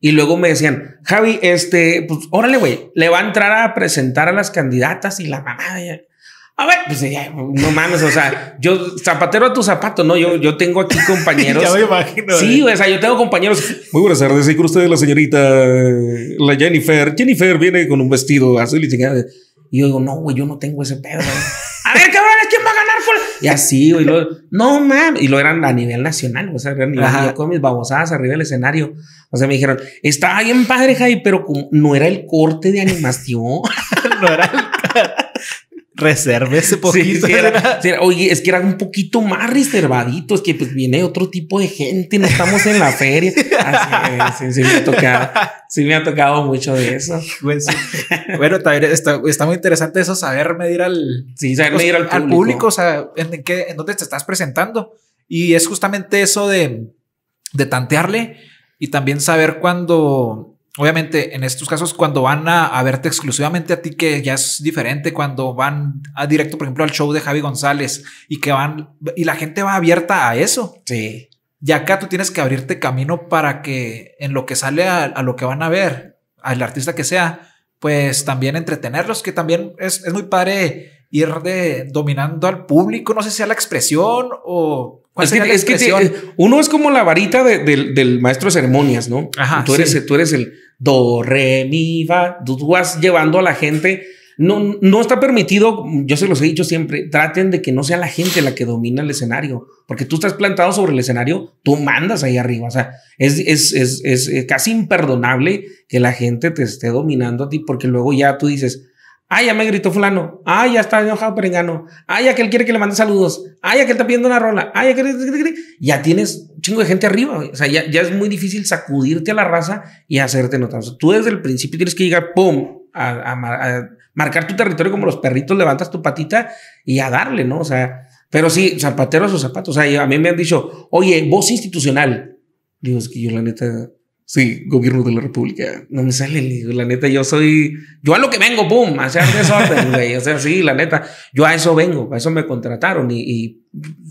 Y luego me decían, Javi, este, pues órale, güey, le va a entrar a presentar a las candidatas y la mamá. A ver, pues ya, no mames, o sea, yo zapatero a tu zapato, no, yo, yo tengo aquí compañeros. Sí, o sea, yo tengo compañeros. Muy buenas tardes, y con ustedes la señorita, la Jennifer. Jennifer viene con un vestido azul y Y yo digo, no, güey, yo no tengo ese pedo. ¿quién va a ganar? Y así, no mames. Y lo eran a nivel nacional, o sea, eran yo con mis babosadas arriba del escenario. O sea, me dijeron, Estaba bien padre, Javi, pero no era el corte de animación. no era el Reserve ese poquito. oye, es que era un poquito más reservadito. Es que pues viene otro tipo de gente, no estamos en la feria. Así sí, me ha tocado, sí me ha tocado mucho de eso. Pues bueno, está, muy interesante eso, saber medir al, público. o sea, en, qué, en dónde te estás presentando. Y es justamente eso de, de tantearle y también saber cuándo obviamente en estos casos cuando van a, verte exclusivamente a ti que ya es diferente cuando van a directo por ejemplo al show de Javi González y que van y la gente va abierta a eso sí y acá tú tienes que abrirte camino para que en lo que sale a, lo que van a ver al artista que sea pues también entretenerlos que también es, muy padre ir de dominando al público no sé si a la expresión o es que, es que eh, uno es como la varita del maestro de ceremonias, ¿no? tú, eres, tú eres el do, re, mi, va. Tú, vas llevando a la gente. No, no está permitido, yo se los he dicho siempre, traten de que no sea la gente la que domina el escenario, porque tú estás plantado sobre el escenario, tú mandas ahí arriba, o sea, es, es, es, es eh, casi imperdonable que la gente te esté dominando a ti, porque luego ya tú dices, ¡Ay, ya me gritó fulano. ¡Ay, ya está enojado perengano. ¡Ay, ya él quiere que le mande saludos. ¡Ay, ya él está pidiendo una rola. ¡Ay, ya Ya tienes un chingo de gente arriba. O sea, ya, es muy difícil sacudirte a la raza y hacerte notar. O sea, tú desde el principio tienes que llegar, ¡pum! A, marcar tu territorio como los perritos, levantas tu patita y a darle, ¿no? O sea, pero sí, zapatero a zapatos. O sea, a mí me han dicho, oye, voz institucional. Digo, es que yo la neta Sí, gobierno de la República. No me sale, la neta, yo soy, yo a lo que vengo, boom, hacer desorden, güey. O sea, sí, la neta, yo a eso vengo, a eso me contrataron y,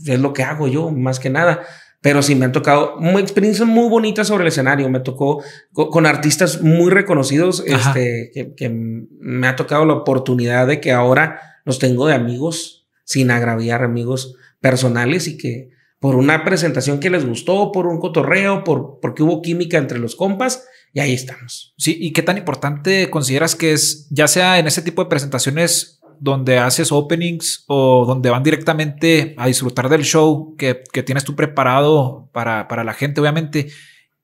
es lo que hago yo, más que nada. Pero sí, me han tocado muy, experiencias muy bonitas sobre el escenario. Me tocó con, artistas muy reconocidos, este, que me ha tocado la oportunidad de que ahora los tengo de amigos, sin agraviar amigos personales y que por una presentación que les gustó, por un cotorreo, por porque hubo química entre los compas y ahí estamos. Sí, ¿y qué tan importante consideras que es, ya sea en ese tipo de presentaciones donde haces openings o donde van directamente a disfrutar del show que, tienes tú preparado para, para la gente, obviamente,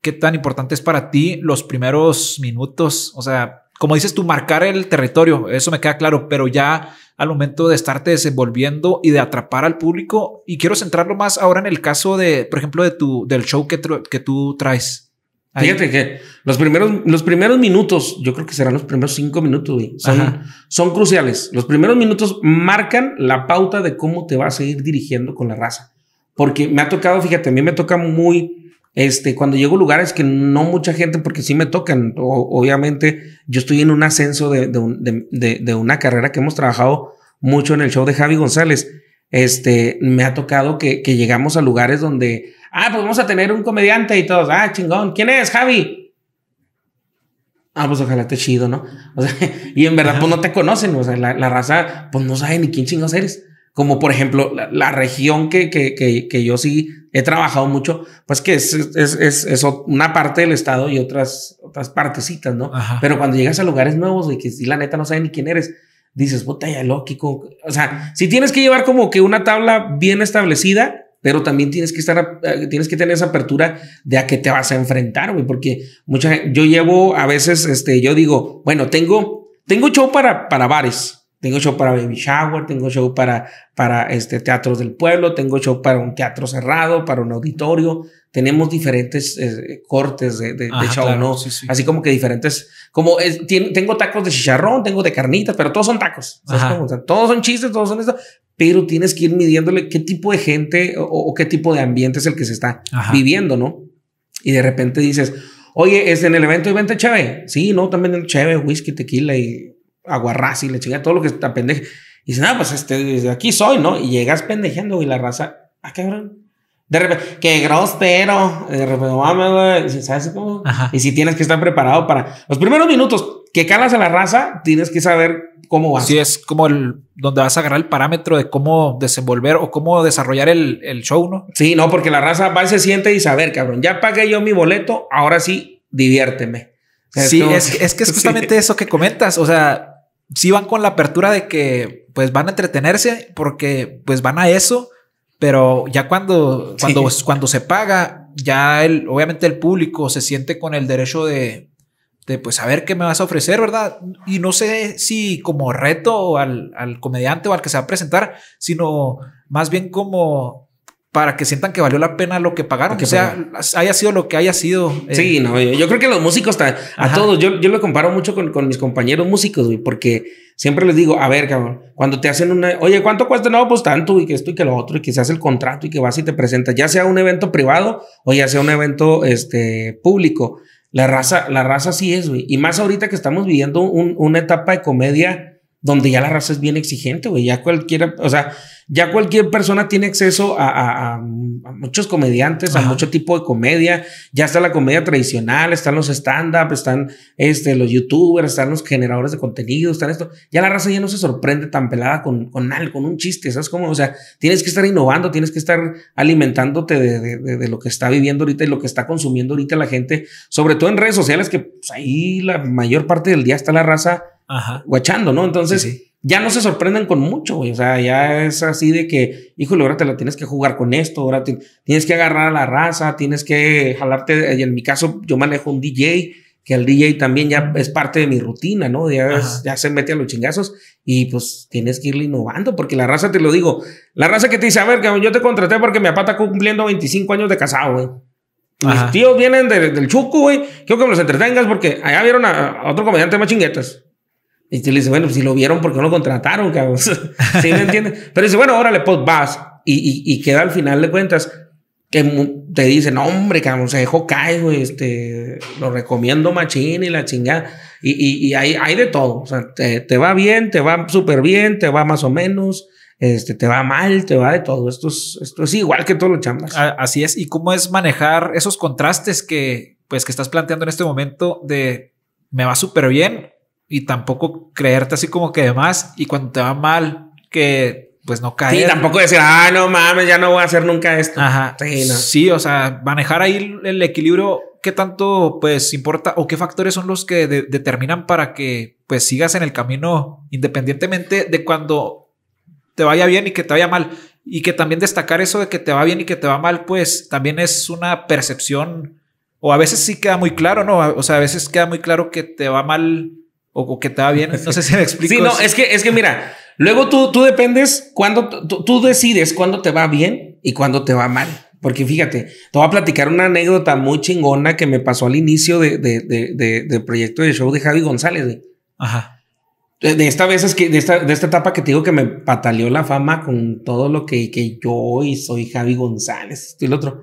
qué tan importante es para ti los primeros minutos? O sea, como dices tú, marcar el territorio, eso me queda claro, pero ya al momento de estarte desenvolviendo y de atrapar al público. Y quiero centrarlo más ahora en el caso de, por ejemplo, de tu, del show que, tú traes. Fíjate que los primeros, los primeros minutos, yo creo que serán los primeros cinco minutos, son, cruciales. Los primeros minutos marcan la pauta de cómo te vas a seguir dirigiendo con la raza. Porque me ha tocado, fíjate, a mí me toca muy, este, cuando llego a lugares que no mucha gente, porque sí me tocan, obviamente yo estoy en un ascenso de, una carrera que hemos trabajado mucho en el show de Javi González. Este, me ha tocado que, llegamos a lugares donde, ah, pues vamos a tener un comediante y todos, ah, chingón, ¿quién es Javi? Ah, pues ojalá te chido, ¿no? O sea, y en verdad, pues no te conocen, o sea, la, raza, pues no sabe ni quién chingos eres como por ejemplo la, región que, que, que, que, yo sí he trabajado mucho, pues que es, es, es, una parte del estado y otras, otras partecitas, ¿no? Pero cuando llegas a lugares nuevos y que si la neta no saben ni quién eres, dices, puta, ya lógico. O sea, si tienes que llevar como que una tabla bien establecida, pero también tienes que estar, eh, tienes que tener esa apertura de a qué te vas a enfrentar, güey, porque mucha, yo llevo a veces, este, yo digo, bueno, tengo, tengo show para, para bares tengo show para baby shower, tengo show para, para este, teatros del pueblo, tengo show para un teatro cerrado, para un auditorio. Tenemos diferentes eh, cortes de, show, ¿no? Así como que diferentes, como tengo tacos de chicharrón, tengo de carnitas, pero todos son tacos. todos son chistes, todos son esto, pero tienes que ir midiéndole qué tipo de gente o, qué tipo de ambiente es el que se está viviendo, ¿no? Y de repente dices, oye, es este, en el evento de venta chévere. Sí, no, también chévere, whisky, tequila y aguarrás y le chinga todo lo que está pendeja. Y dice nada pues este, aquí soy, ¿no? Y llegas pendejeando, y la raza, ah, cabrón. De repente, qué grosero. De repente, mames, ¿sabes cómo? Y si tienes que estar preparado para los primeros minutos que calas a la raza, tienes que saber cómo vas. Sí, es como el donde vas a agarrar el parámetro de cómo desenvolver o cómo desarrollar el, el show, ¿no? Sí, no, porque la raza va y se siente y saber, cabrón, ya pagué yo mi boleto, ahora sí, diviérteme. Sí, es, es, que es justamente eso que comentas. O sea, sí van con la apertura de que pues van a entretenerse porque pues van a eso, pero ya cuando, cuando, cuando se paga, ya el, obviamente el público se siente con el derecho de, de pues saber qué me vas a ofrecer, ¿verdad? Y no sé si como reto al, al comediante o al que se va a presentar, sino más bien como para que sientan que valió la pena lo que pagaron, que sea, haya sido lo que haya sido. Eh. Sí, no, yo, creo que los músicos, a todos, yo, yo lo comparo mucho con, mis compañeros músicos, güey, porque siempre les digo, a ver, cabrón, cuando te hacen una, oye, ¿cuánto cuesta? No, pues tanto, y que esto y que lo otro, y que se hace el contrato y que vas y te presentas, ya sea un evento privado o ya sea un evento este, público. La raza, la raza sí es, güey. Y más ahorita que estamos viviendo una etapa de comedia donde ya la raza es bien exigente, güey. Ya cualquiera, o sea, ya cualquier persona tiene acceso a, muchos comediantes, a mucho tipo de comedia. Ya está la comedia tradicional, están los stand-up, están este, los youtubers, están los generadores de contenido, están esto. Ya la raza ya no se sorprende tan pelada con, con algo, con un chiste, ¿sabes cómo? O sea, tienes que estar innovando, tienes que estar alimentándote de, lo que está viviendo ahorita y lo que está consumiendo ahorita la gente, sobre todo en redes sociales, que pues, ahí la mayor parte del día está la raza guachando, ¿no? Entonces... sí ya no se sorprenden con mucho, güey. O sea, ya es así de que, híjole, ahora te la tienes que jugar con esto, ahora tienes que agarrar a la raza, tienes que jalarte. Y en mi caso, yo manejo un DJ, que el DJ también ya es parte de mi rutina, ¿no? Ya, ya se mete a los chingazos y pues tienes que irle innovando, porque la raza, te lo digo, la raza que te dice, a ver, que yo te contraté porque mi papá está cumpliendo 25 años de casado, güey. Mis tíos vienen del Chuco, güey. Quiero que me los entretengas porque allá vieron a, a otro comediante más chinguetas. Y tú le bueno, pues, si lo vieron, ¿por qué no lo contrataron, cabrón? ¿Sí me entiendes? Pero dice, bueno, órale, pues vas. Y, y, queda al final de cuentas que te dicen, no, hombre, cabrón, se dejó caer, este, lo recomiendo machín y la chingada. Y, y, hay, hay de todo. O sea, te, te va bien, te va súper bien, te va más o menos. Este, te va mal, te va de todo. Esto es, esto es igual que todos los chambas. Así es. ¿Y cómo es manejar esos contrastes que, pues, que estás planteando en este momento de me va súper bien, y tampoco creerte así como que demás... y cuando te va mal que pues no caer. Y tampoco decir, ah, no mames, ya no voy a hacer nunca esto. Ajá. Sí, o sea, manejar ahí el equilibrio, qué tanto pues importa o qué factores son los que determinan para que pues sigas en el camino independientemente de cuando te vaya bien y que te vaya mal. Y que también destacar eso de que te va bien y que te va mal, pues también es una percepción o a veces sí queda muy claro, ¿no? O sea, a veces queda muy claro que te va mal o, que te va bien. No sé si explico. sí, no, es que, es que mira, luego tú, tú dependes cuando tú, decides cuándo te va bien y cuándo te va mal. Porque fíjate, te voy a platicar una anécdota muy chingona que me pasó al inicio de, de, de, del proyecto de show de Javi González. Ajá. De, esta vez es que, de esta, de esta etapa que te digo que me pataleó la fama con todo lo que, que yo y soy Javi González, el otro.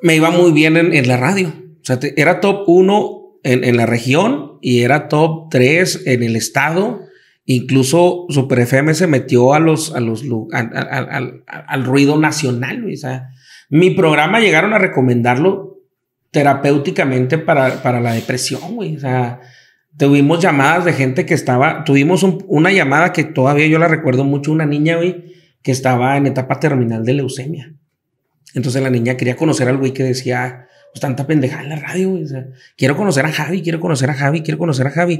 Me iba muy bien en, la radio. O sea, era top uno en, la región y era top 3 en el estado. Incluso Super FM se metió a los, a los, al ruido nacional. O mi programa llegaron a recomendarlo terapéuticamente para, para la depresión. O tuvimos llamadas de gente que estaba, tuvimos una llamada que todavía yo la recuerdo mucho, una niña, hoy que estaba en etapa terminal de leucemia. Entonces la niña quería conocer al güey que decía, pues, tanta pendejada en la radio, quiero conocer a Javi, quiero conocer a Javi, quiero conocer a Javi.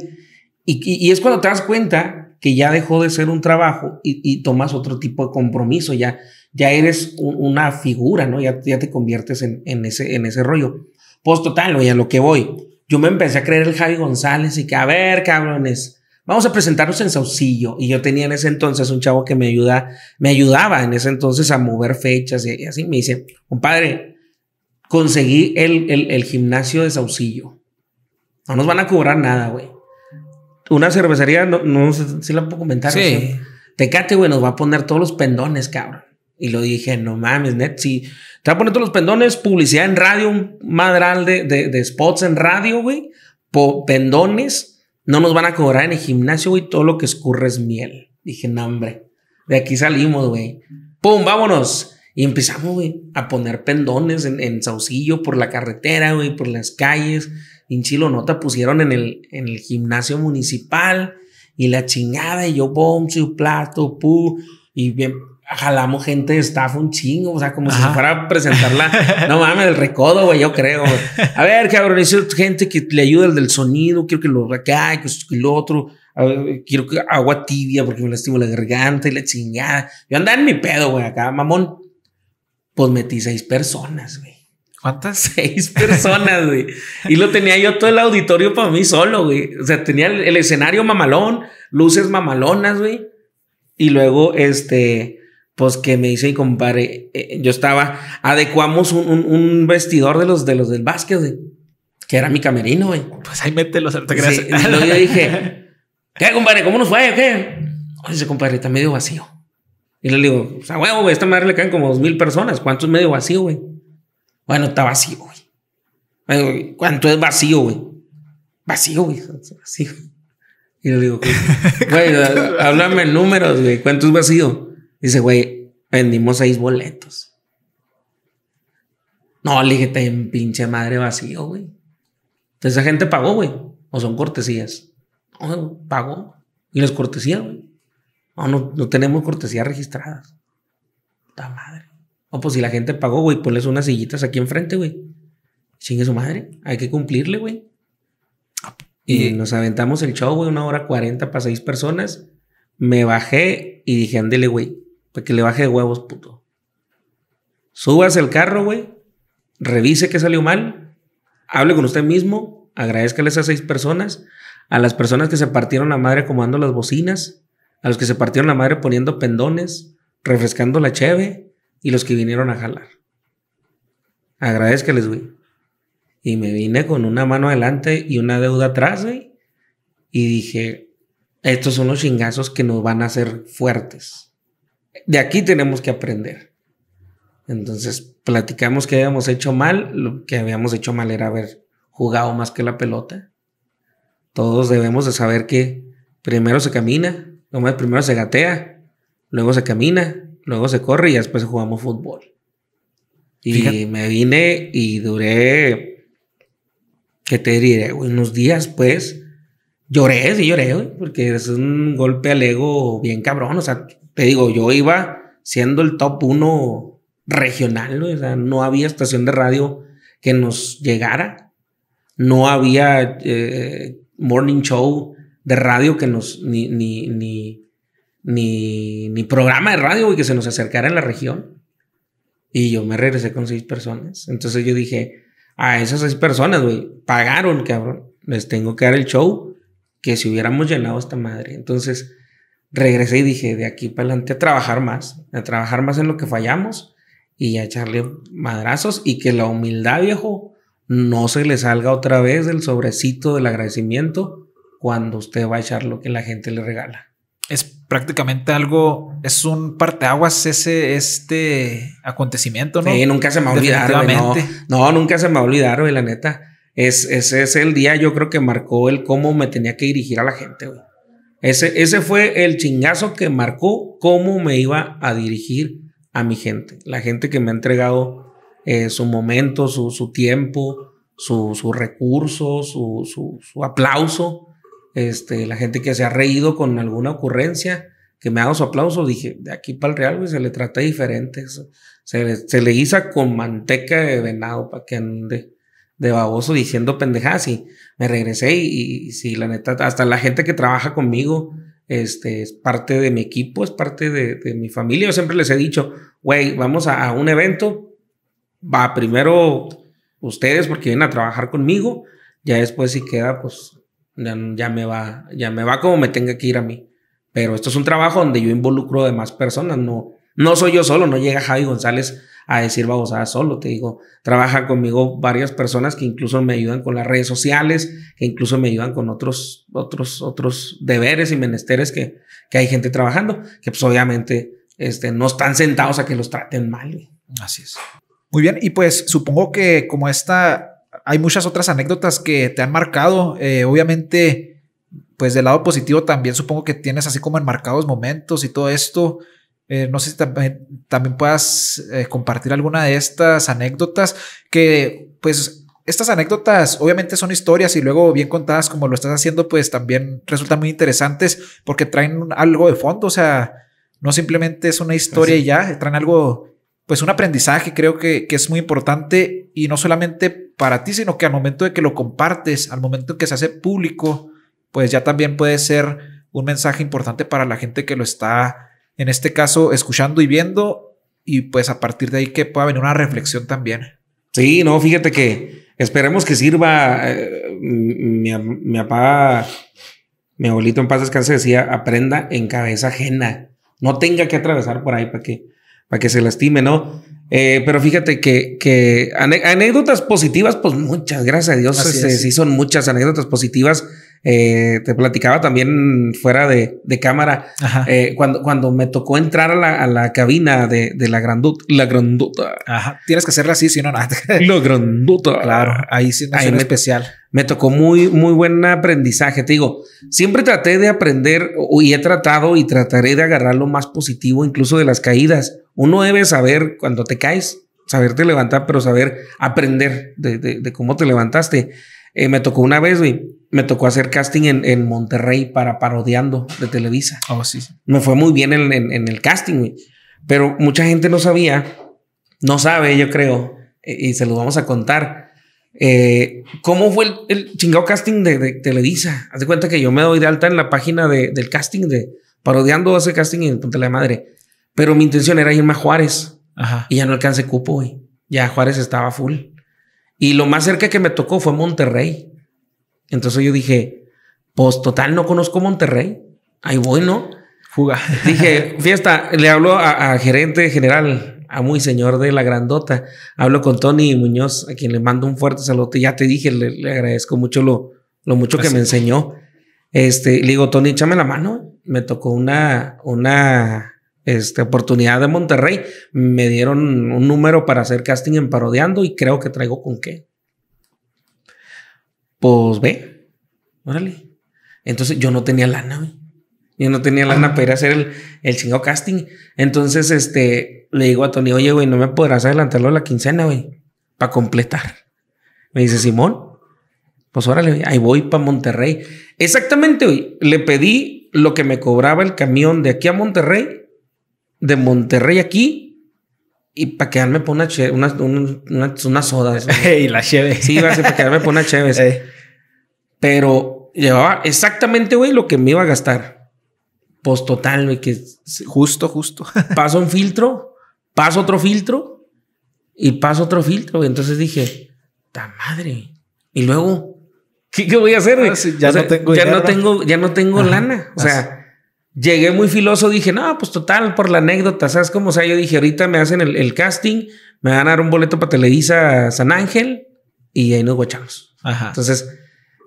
Y, es cuando te das cuenta que ya dejó de ser un trabajo y, tomas otro tipo de compromiso, ya, ya eres una figura, ¿no? Ya, te conviertes en, ese, rollo. Pues total, oye, a lo que voy. Yo me empecé a creer el Javi González y que, a ver, cabrones, vamos a presentarnos en Saucillo. Y yo tenía en ese entonces un chavo que me ayuda, me ayudaba en ese entonces a mover fechas y así. Me dice, compadre, conseguí el, gimnasio de Saucillo. No nos van a cobrar nada, güey. Una cervecería, no, no sé si la puedo comentar. Sí. tecate, güey, nos va a poner todos los pendones, cabrón. Y lo dije, no mames, net, si te va a poner todos los pendones, publicidad en radio, un madral de, spots en radio, güey, pendones, no nos van a cobrar en el gimnasio, güey, todo lo que escurre es miel. Dije, no, hombre, de aquí salimos, güey. ¡Pum! ¡Vámonos! Y empezamos, güey, a poner pendones en, en Saucillo por la carretera, güey, por las calles. En chilo nota pusieron en el, en el gimnasio municipal y la chingada, y yo bom, su plato, pu, y bien, jalamos gente de staff un chingo, o sea, como si fuera a presentarla. no mames, el recodo, güey, yo creo. A ver, cabrón, es gente que le ayuda el del sonido, quiero que lo acá, que lo otro. quiero que agua tibia porque me lastimo la garganta y la chingada. Yo andaba en mi pedo, güey, acá, mamón pues metí seis personas, güey. ¿Cuántas? Seis personas, güey. Y lo tenía yo todo el auditorio para mí solo, güey. O sea, tenía el, escenario mamalón, luces mamalonas, güey. Y luego, este, pues que me dice mi compadre, eh, yo estaba, adecuamos un, vestidor de los, de los del básquet, Que era mi camerino, güey. Pues ahí mételo. te Y yo dije, ¿qué, compadre? ¿Cómo nos fue? ¿Qué? dice, compadre está medio vacío. Y le digo, o pues, sea, huevo, güey, esta madre le caen como dos mil personas. ¿Cuánto es medio vacío, güey? Bueno, está vacío, güey. ¿Cuánto es vacío, güey? Vacío, güey. Vacío. Y le digo, güey, háblame en números, güey. ¿Cuánto es vacío? Dice, güey, vendimos seis boletos. No, le dije, en pinche madre vacío, güey. Entonces esa gente pagó, güey. O son cortesías. No, pagó. Y las cortesías, güey. No, no, tenemos cortesías registradas. Puta madre. O pues si la gente pagó, güey, ponles unas sillitas aquí enfrente, güey. Chingue su madre. Hay que cumplirle, güey. Y, nos aventamos el show, güey, una hora cuarenta para seis personas. Me bajé y dije, ándele, güey, para que le baje de huevos, puto. Subas el carro, güey, revise que salió mal, hable con usted mismo, agradezcale a esas seis personas, a las personas que se partieron la madre acomodando las bocinas, a los que se partieron la madre poniendo pendones, refrescando la cheve y los que vinieron a jalar. les güey. Y me vine con una mano adelante y una deuda atrás, güey. Y dije, estos son los chingazos que nos van a hacer fuertes. De aquí tenemos que aprender. Entonces, platicamos que habíamos hecho mal. Lo que habíamos hecho mal era haber jugado más que la pelota. Todos debemos de saber que primero se camina, primero se gatea, luego se camina, luego se corre y después jugamos fútbol. Y me vine y duré, ¿qué te diré? Unos días, pues. Lloré, sí lloré, porque es un golpe al ego bien cabrón. O sea, te digo, yo iba siendo el top uno regional, o sea, no había estación de radio que nos llegara. No había eh, morning show de radio que nos, ni, ni, ni, ni, ni programa de radio, y que se nos acercara en la región. Y yo me regresé con seis personas. Entonces yo dije, a esas seis personas, güey, pagaron, cabrón. Les tengo que dar el show que si hubiéramos llenado esta madre. Entonces regresé y dije, de aquí para adelante a trabajar más, a trabajar más en lo que fallamos y a echarle madrazos y que la humildad, viejo, no se le salga otra vez del sobrecito del agradecimiento cuando usted va a echar lo que la gente le regala. Es prácticamente algo, es un parteaguas ese, este acontecimiento, ¿no? Sí, nunca se me va a olvidar. No, no, nunca se me va a olvidar, la neta. Es, ese es el día, yo creo que marcó el cómo me tenía que dirigir a la gente, güey. Ese, ese fue el chingazo que marcó cómo me iba a dirigir a mi gente. La gente que me ha entregado eh, su momento, su, su tiempo, sus su recursos, su, su, aplauso este, la gente que se ha reído con alguna ocurrencia, que me haga su aplauso, dije, de aquí para el Real, güey, se le trata diferente. Se le, se con manteca de venado para que ande de baboso diciendo pendejadas y me regresé y, si la neta, hasta la gente que trabaja conmigo, este, es parte de mi equipo, es parte de, mi familia. Yo siempre les he dicho, güey, vamos a, a, un evento, va primero ustedes porque vienen a trabajar conmigo, ya después si queda, pues ya, me va, ya me va como me tenga que ir a mí. Pero esto es un trabajo donde yo involucro a demás personas, no, no soy yo solo, no llega Javi González a decir a solo, te digo, trabaja conmigo varias personas que incluso me ayudan con las redes sociales, que incluso me ayudan con otros, otros, otros deberes y menesteres que, hay gente trabajando, que pues obviamente este, no están sentados a que los traten mal. Así es. Muy bien, y pues supongo que como esta hay muchas otras anécdotas que te han marcado. Eh, obviamente, pues del lado positivo también supongo que tienes así como enmarcados momentos y todo esto. Eh, no sé si también, puedas eh, compartir alguna de estas anécdotas que pues estas anécdotas obviamente son historias y luego bien contadas como lo estás haciendo pues también resultan muy interesantes porque traen algo de fondo, o sea, no simplemente es una historia y ya, traen algo pues un aprendizaje creo que, es muy importante y no solamente para ti, sino que al momento de que lo compartes, al momento en que se hace público, pues ya también puede ser un mensaje importante para la gente que lo está, en este caso, escuchando y viendo y pues a partir de ahí que pueda venir una reflexión también. Sí, no, fíjate que esperemos que sirva. Eh, mi, mi papá, mi abuelito en paz descanse decía, aprenda en cabeza ajena. No tenga que atravesar por ahí para que para que se lastime, ¿no? Eh, pero fíjate que, anécdotas positivas, pues muchas, gracias a Dios, este, sí son muchas anécdotas positivas. Eh, te platicaba también fuera de, cámara, eh, cuando, cuando me tocó entrar a la, cabina de, la, grandota, la grandota. Tienes que hacerla así, si no, nada. La grandota. Claro, ahí sí, En especial. Me tocó muy, muy buen aprendizaje. Te digo, siempre traté de aprender y he tratado y trataré de agarrar lo más positivo, incluso de las caídas uno debe saber cuando te caes, saberte levantar, pero saber aprender de, cómo te levantaste. Eh, me tocó una vez, güey, me tocó hacer casting en, en, Monterrey para parodiando de Televisa. Oh, sí, Me fue muy bien en, el casting, Pero mucha gente no sabía, no sabe, yo creo, eh, y, se lo vamos a contar. Eh, ¿Cómo fue el, chingado casting de, Televisa? Haz de cuenta que yo me doy de alta en la página del casting de parodiando ese casting en ponte la madre. Pero mi intención era irme a Juárez. Y ya no alcancé cupo, y Ya Juárez estaba full. Y lo más cerca que me tocó fue Monterrey. Entonces yo dije, pues total, no conozco Monterrey. Ahí voy, ¿no? Fuga. Dije, fiesta, le hablo a, gerente general, a muy señor de la grandota. Hablo con Tony Muñoz, a quien le mando un fuerte saludo. Ya te dije, le, agradezco mucho lo, lo mucho que me enseñó. Este, le digo, Tony, échame la mano. Me tocó una, una este, oportunidad de Monterrey, me dieron un número para hacer casting en Parodiando y creo que traigo con qué. Pues ve, órale. Entonces yo no tenía lana, güey. Yo no tenía lana para ir a hacer el, chingado casting. Entonces, este, le digo a Tony, oye, güey, no me podrás adelantarlo a la quincena, güey, para completar. Me dice, Simón, pues órale, ahí voy para Monterrey. Exactamente, güey. Le pedí lo que me cobraba el camión de aquí a Monterrey de Monterrey aquí y para quedarme por una, che, una, una, una, soda. y la cheve. Sí, a ser para quedarme por una cheve. Pero llevaba exactamente, güey, lo que me iba a gastar. Pues total, güey, que... Justo, justo. paso un filtro, paso otro filtro y paso otro filtro. Güey. Entonces dije, ta madre. Y luego, ¿qué, qué voy a hacer, güey? Ah, ya, no tengo ya, no tengo, ya no tengo lana. O sea llegué muy filoso, dije, no, pues total, por la anécdota, ¿sabes cómo? O sea, yo dije, ahorita me hacen el, casting, me van a dar un boleto para Televisa San Ángel y ahí nos guachamos. Ajá. Entonces,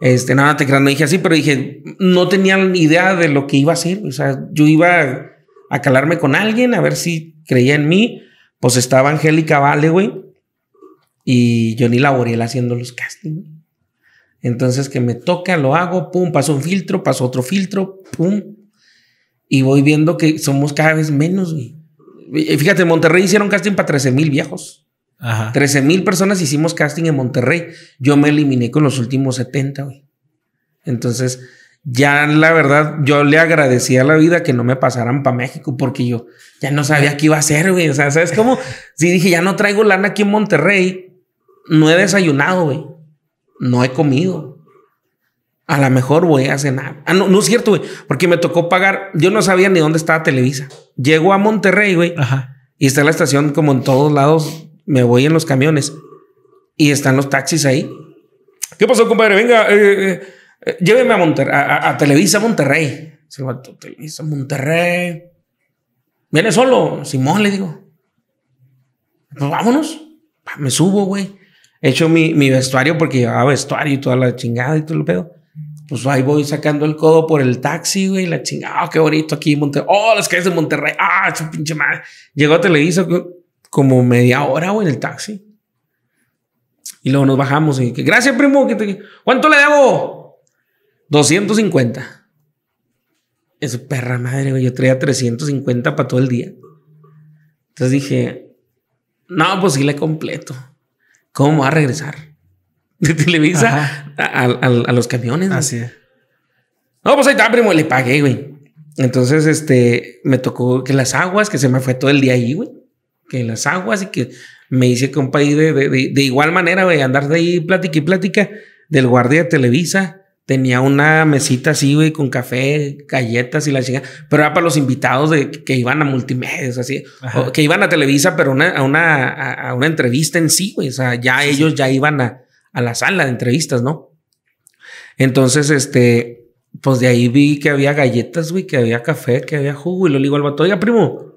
este, nada, te creas, no dije así, pero dije, no tenía ni idea de lo que iba a hacer. O sea, yo iba a calarme con alguien, a ver si creía en mí. Pues estaba Angélica Vale, güey, y Johnny Laboriel haciendo los castings. Entonces, que me toca, lo hago, pum, paso un filtro, paso otro filtro, pum, y voy viendo que somos cada vez menos, güey. Fíjate, en Monterrey hicieron casting para 13 mil viejos. Ajá. 13 mil personas hicimos casting en Monterrey. Yo me eliminé con los últimos 70, güey. Entonces, ya la verdad, yo le agradecía a la vida que no me pasaran para México porque yo ya no sabía qué iba a hacer, güey. O sea, ¿sabes cómo? Si dije, ya no traigo lana aquí en Monterrey, no he desayunado, güey. No he comido. A lo mejor voy a cenar. Ah, no, no es cierto, güey. Porque me tocó pagar. Yo no sabía ni dónde estaba Televisa. Llego a Monterrey, güey. Ajá. Y está la estación como en todos lados. Me voy en los camiones. Y están los taxis ahí. ¿Qué pasó, compadre? Venga, eh, eh, eh, lléveme a, a, Televisa Monterrey. Se Televisa Monterrey. Viene solo, Simón, le digo. Pues vámonos. Me subo, güey. echo hecho mi, mi vestuario porque llevaba vestuario y toda la chingada y todo el pedo pues ahí voy sacando el codo por el taxi, güey, la chingada, oh, qué bonito aquí en Monterrey, oh, las calles de Monterrey, ah, su pinche madre. Llegó a Televisa como media hora, güey, en el taxi. Y luego nos bajamos y que, gracias, primo, ¿cuánto le debo? 250. Eso, perra madre, güey, yo traía 350 para todo el día. Entonces dije, no, pues sí le completo. ¿Cómo va a regresar? de Televisa a, los camiones. Así es. No, pues ahí está, primo, le pagué, güey. Entonces, este, me tocó que las aguas, que se me fue todo el día ahí, güey. Que las aguas y que me hice compa de, de, igual manera, güey, andar de ahí plática y plática del guardia de Televisa. Tenía una mesita así, güey, con café, galletas y la chica. Pero era para los invitados de, que iban a multimedios así. que iban a Televisa, pero una, a, una, a, una entrevista en sí, güey. O sea, ya ellos ya iban a, a la sala de entrevistas, ¿no? Entonces, este, pues de ahí vi que había galletas, güey, que había café, que había jugo, y lo digo al vato, oiga, primo,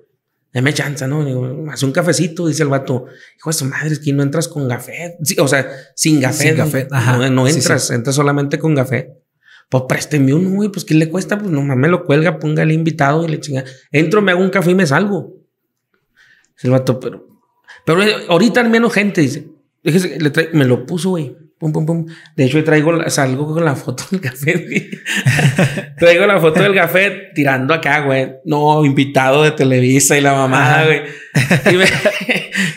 déme chanza, ¿no? hace un cafecito, dice el vato. Hijo de su madre, es que no entras con café. o sea, sin café. Sin café, no, entras, entras solamente con café. Pues présteme uno, güey, pues ¿qué le cuesta? Pues no me lo cuelga, ponga el invitado y le chinga. Entro, me hago un café y me salgo. el vato, pero... Pero eh, ahorita al menos gente, dice me lo puso, güey. Pum, pum, pum. De hecho, traigo, salgo con la foto del café. traigo la foto del café tirando acá, güey. No, invitado de Televisa y la mamada, güey.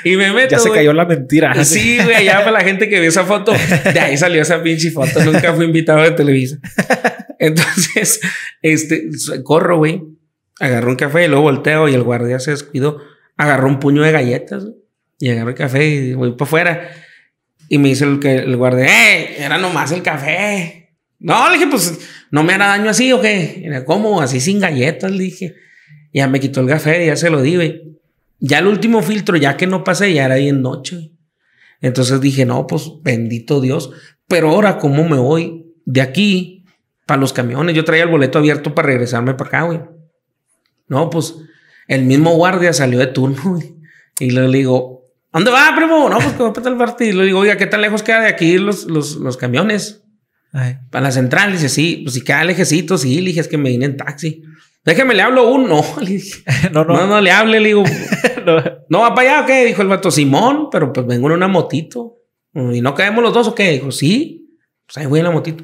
Y me, meto. Ya se cayó la mentira. Sí, güey, ya para la gente que vio esa foto, de ahí salió esa pinche foto. Nunca fui invitado de Televisa. Entonces, este, corro, güey. Agarro un café y luego volteo y el guardia se descuidó. Agarró un puño de galletas, güey. Y agarro el café y voy para afuera. Y me dice el, el guardia, ¡eh! Era nomás el café. No, le dije, pues, ¿no me hará daño así o qué? ¿Cómo? así sin galletas, le dije. Ya me quitó el café, ya se lo di, güey. Ya el último filtro, ya que no pasé, ya era bien noche. Entonces dije, no, pues, bendito Dios. Pero ahora, ¿cómo me voy de aquí para los camiones? Yo traía el boleto abierto para regresarme para acá, güey. No, pues, el mismo guardia salió de turno, güey. Y le digo, ¿Dónde va, primo? No, pues que va para tal parte. Y le digo, oiga, ¿qué tan lejos queda de aquí los, los, los camiones? Ay. Para la central. dice, sí, pues si queda lejecito, sí. Le dije, es que me vine en taxi. Déjeme, le hablo uno. Le dije, no, no. no, le hable. Le digo, no. va para allá, qué? Dijo el vato, Simón, pero pues vengo en una motito. ¿Y no caemos los dos o qué? Dijo, sí. Pues ahí voy en la motito.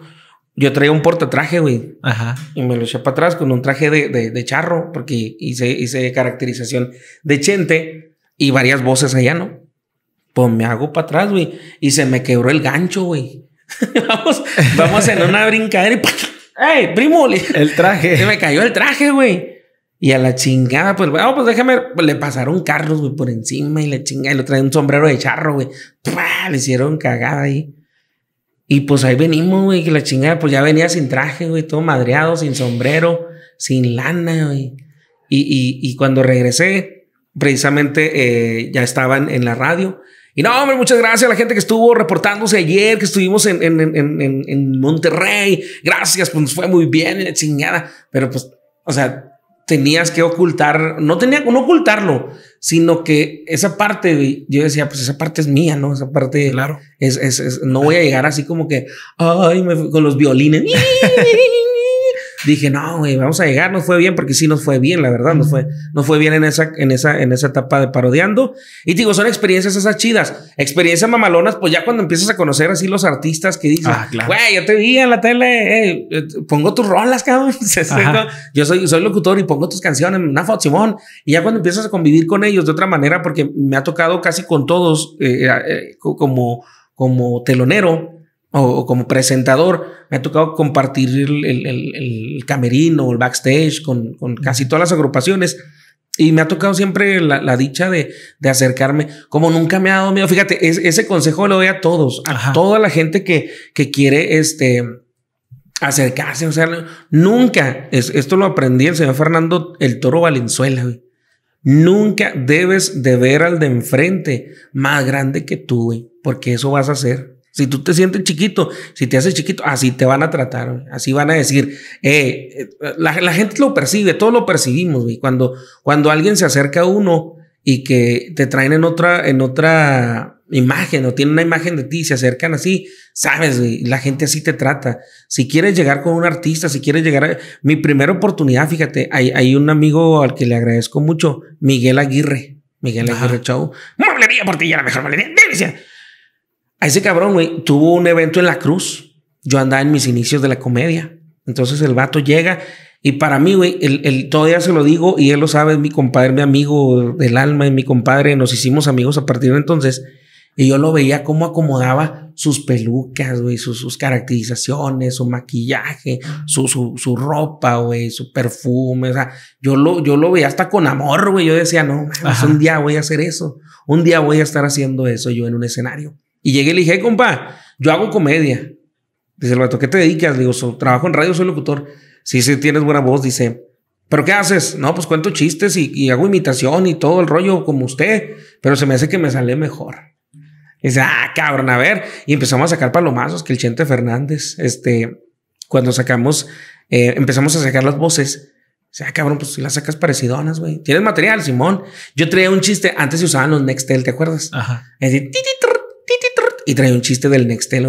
Yo traía un portatraje, güey. Ajá. Y me lo eché para atrás con un traje de, de, de charro, porque hice, hice caracterización de chente y varias voces allá, ¿no? Pues me hago para atrás, güey. Y se me quebró el gancho, güey. vamos, vamos en una brincadera ¡Ey, primo! El traje. Se me cayó el traje, güey. Y a la chingada, pues, vamos ah, pues déjame le pasaron carros, güey, por encima y la chingada. Y le trae un sombrero de charro, güey. Le hicieron cagada ahí. Y pues ahí venimos, güey, que la chingada, pues ya venía sin traje, güey, todo madreado, sin sombrero, sin lana, güey. Y, y cuando regresé, precisamente eh, ya estaban en la radio. Y no, hombre, muchas gracias a la gente que estuvo reportándose ayer, que estuvimos en, en, Monterrey. Gracias, pues fue muy bien, chingada. Pero pues, o sea, tenías que ocultar, no tenía no ocultarlo, sino que esa parte, yo decía, pues esa parte es mía, ¿no? Esa parte, claro. Es, es, no voy a llegar así como que, ay, me, con los violines. dije, no, güey, vamos a llegar, nos fue bien, porque sí nos fue bien, la verdad, nos fue, nos fue bien en esa, en, esa, en esa etapa de parodiando. Y digo, son experiencias esas chidas, experiencias mamalonas, pues ya cuando empiezas a conocer así los artistas que dicen, ah, güey, yo te vi en la tele, eh, eh, pongo tus rolas, cabrón. yo soy, soy locutor y pongo tus canciones, una foto, Simón. Y ya cuando empiezas a convivir con ellos de otra manera, porque me ha tocado casi con todos eh, como, como telonero, o, como presentador, me ha tocado compartir el, el, el, el camerino, el backstage con, con, casi todas las agrupaciones. Y me ha tocado siempre la, la dicha de, de, acercarme, como nunca me ha dado miedo. Fíjate, ese consejo lo doy a todos, a toda la gente que, que quiere este, acercarse. O sea, nunca, es, esto lo aprendí el señor Fernando El Toro Valenzuela, Nunca debes de ver al de enfrente más grande que tú, porque eso vas a hacer. Si tú te sientes chiquito, si te haces chiquito, así te van a tratar, así van a decir. Eh, eh, la, gente lo percibe, todos lo percibimos, güey. Cuando, cuando alguien se acerca a uno y que te traen en otra, en otra imagen o tienen una imagen de ti, se acercan así, sabes, la gente así te trata. Si quieres llegar con un artista, si quieres llegar a... Mi primera oportunidad, fíjate, hay, un amigo al que le agradezco mucho, Miguel Aguirre. Miguel Aguirre Chau. Mueblería Portilla, la mejor mueblería. A ese cabrón, güey, tuvo un evento en la cruz. Yo andaba en mis inicios de la comedia. Entonces el vato llega y para mí, güey, el, el, todavía se lo digo y él lo sabe, es mi compadre, mi amigo del alma, y mi compadre, nos hicimos amigos a partir de entonces. Y yo lo veía cómo acomodaba sus pelucas, güey, sus, sus, caracterizaciones, su maquillaje, su, su, su ropa, güey, su perfume. O sea, yo lo, yo lo veía hasta con amor, güey. Yo decía, no, un día voy a hacer eso. Un día voy a estar haciendo eso yo en un escenario. Y llegué y le dije, compa, yo hago comedia. Dice el vato, ¿qué te dedicas? digo, trabajo en radio, soy locutor. Sí, sí, tienes buena voz, dice. ¿Pero qué haces? No, pues cuento chistes y, hago imitación y todo el rollo como usted, pero se me hace que me sale mejor. dice, ah, cabrón, a ver. Y empezamos a sacar palomazos que el Chente Fernández, este, cuando sacamos, eh, empezamos a sacar las voces. Dice, ah, cabrón, pues si las sacas parecidonas, güey. Tienes material, Simón. Yo traía un chiste, antes se usaban los Nextel, ¿te acuerdas? Ajá y trae un chiste del Nextel,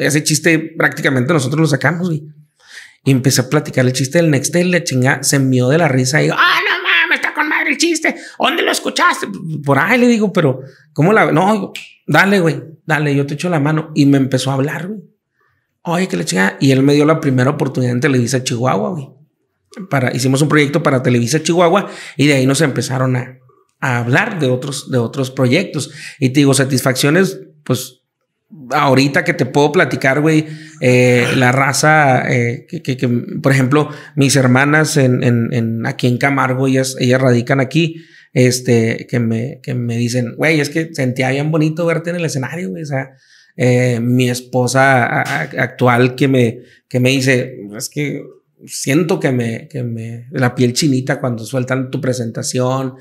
ese chiste prácticamente nosotros lo sacamos, Y empecé a platicar el chiste del Nextel, la chingada, se mió de la risa y digo, ah, no mames, está con madre el chiste, ¿dónde lo escuchaste? Por ahí le digo, pero, ¿cómo la? No, dale, güey, dale, yo te echo la mano. Y me empezó a hablar, güey. Oye, que la chingada. Y él me dio la primera oportunidad en Televisa Chihuahua, güey. Para, hicimos un proyecto para Televisa Chihuahua y de ahí nos empezaron a, hablar de otros, de otros proyectos. Y te digo, satisfacciones pues ahorita que te puedo platicar, güey, eh, la raza, eh, que, por ejemplo, mis hermanas en, aquí en Camargo, ellas, ellas radican aquí, este, que me, que me dicen, güey, es que sentía bien bonito verte en el escenario, güey, o sea, eh, mi esposa actual que me, que me dice, es que siento que me, que me, la piel chinita cuando sueltan tu presentación,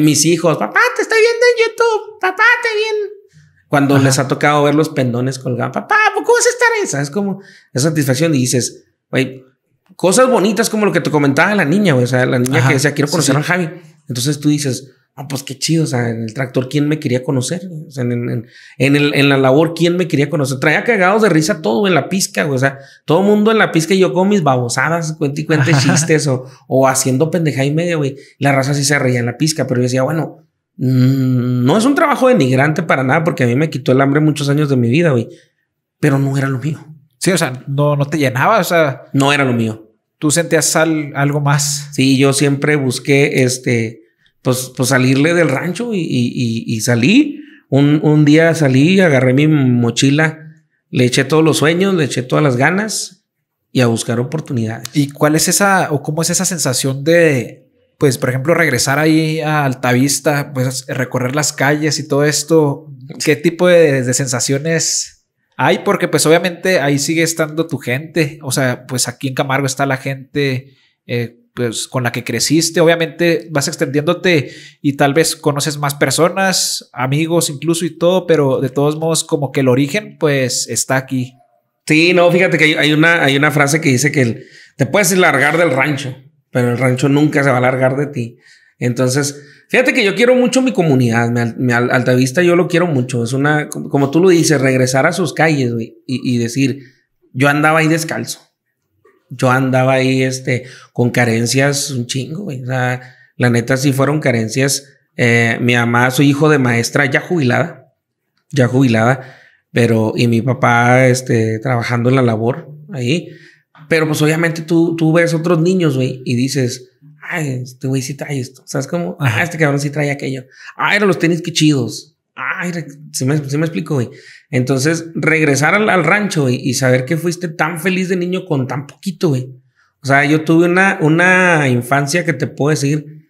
mis hijos, papá, te estoy viendo en YouTube, papá, te viendo cuando les ha tocado ver los pendones colgados, papá, ¿cómo vas a estar esa? Es como esa satisfacción y dices, güey, cosas bonitas como lo que te comentaba la niña, güey. O sea, la niña que decía, quiero conocer a Javi. Entonces tú dices, ah, pues qué chido, o sea, en el tractor, ¿quién me quería conocer? O sea, en, el, en la labor, ¿quién me quería conocer? Traía cagados de risa todo en la pizca, güey. O sea, todo el mundo en la pizca y yo con mis babosadas, cuente y chistes o, o haciendo pendeja y media, güey. La raza sí se reía en la pizca, pero yo decía, bueno, Mm, no es un trabajo denigrante para nada, porque a mí me quitó el hambre muchos años de mi vida, güey. Pero no era lo mío. Sí, o sea, no, no te llenaba, o sea. No era lo mío. Tú sentías algo más. Sí, yo siempre busqué este, pues, pues salirle del rancho y, salí. Un, un, día salí, agarré mi mochila, le eché todos los sueños, le eché todas las ganas y a buscar oportunidades. ¿Y cuál es esa o cómo es esa sensación de pues, por ejemplo, regresar ahí a Altavista, pues recorrer las calles y todo esto, ¿qué tipo de, sensaciones hay? Porque pues obviamente ahí sigue estando tu gente, o sea, pues aquí en Camargo está la gente eh, pues, con la que creciste, obviamente vas extendiéndote y tal vez conoces más personas, amigos incluso y todo, pero de todos modos como que el origen pues está aquí. Sí, no, fíjate que hay, una, hay una frase que dice que te puedes largar del rancho pero el rancho nunca se va a largar de ti. Entonces, fíjate que yo quiero mucho mi comunidad, mi, alta Altavista yo lo quiero mucho. Es una, como tú lo dices, regresar a sus calles y, decir, yo andaba ahí descalzo. Yo andaba ahí este, con carencias un chingo, la neta sí fueron carencias. Eh, mi mamá, su hijo de maestra ya jubilada, ya jubilada, pero y mi papá este, trabajando en la labor ahí. Pero pues obviamente tú, tú ves otros niños, güey, y dices, ay, este güey sí trae esto. ¿Sabes cómo? Ah, este cabrón sí trae aquello. ay eran los tenis que chidos. Ay, se me, me explico, güey. Entonces, regresar al, al rancho, y saber que fuiste tan feliz de niño con tan poquito, güey. O sea, yo tuve una, una infancia que te puedo decir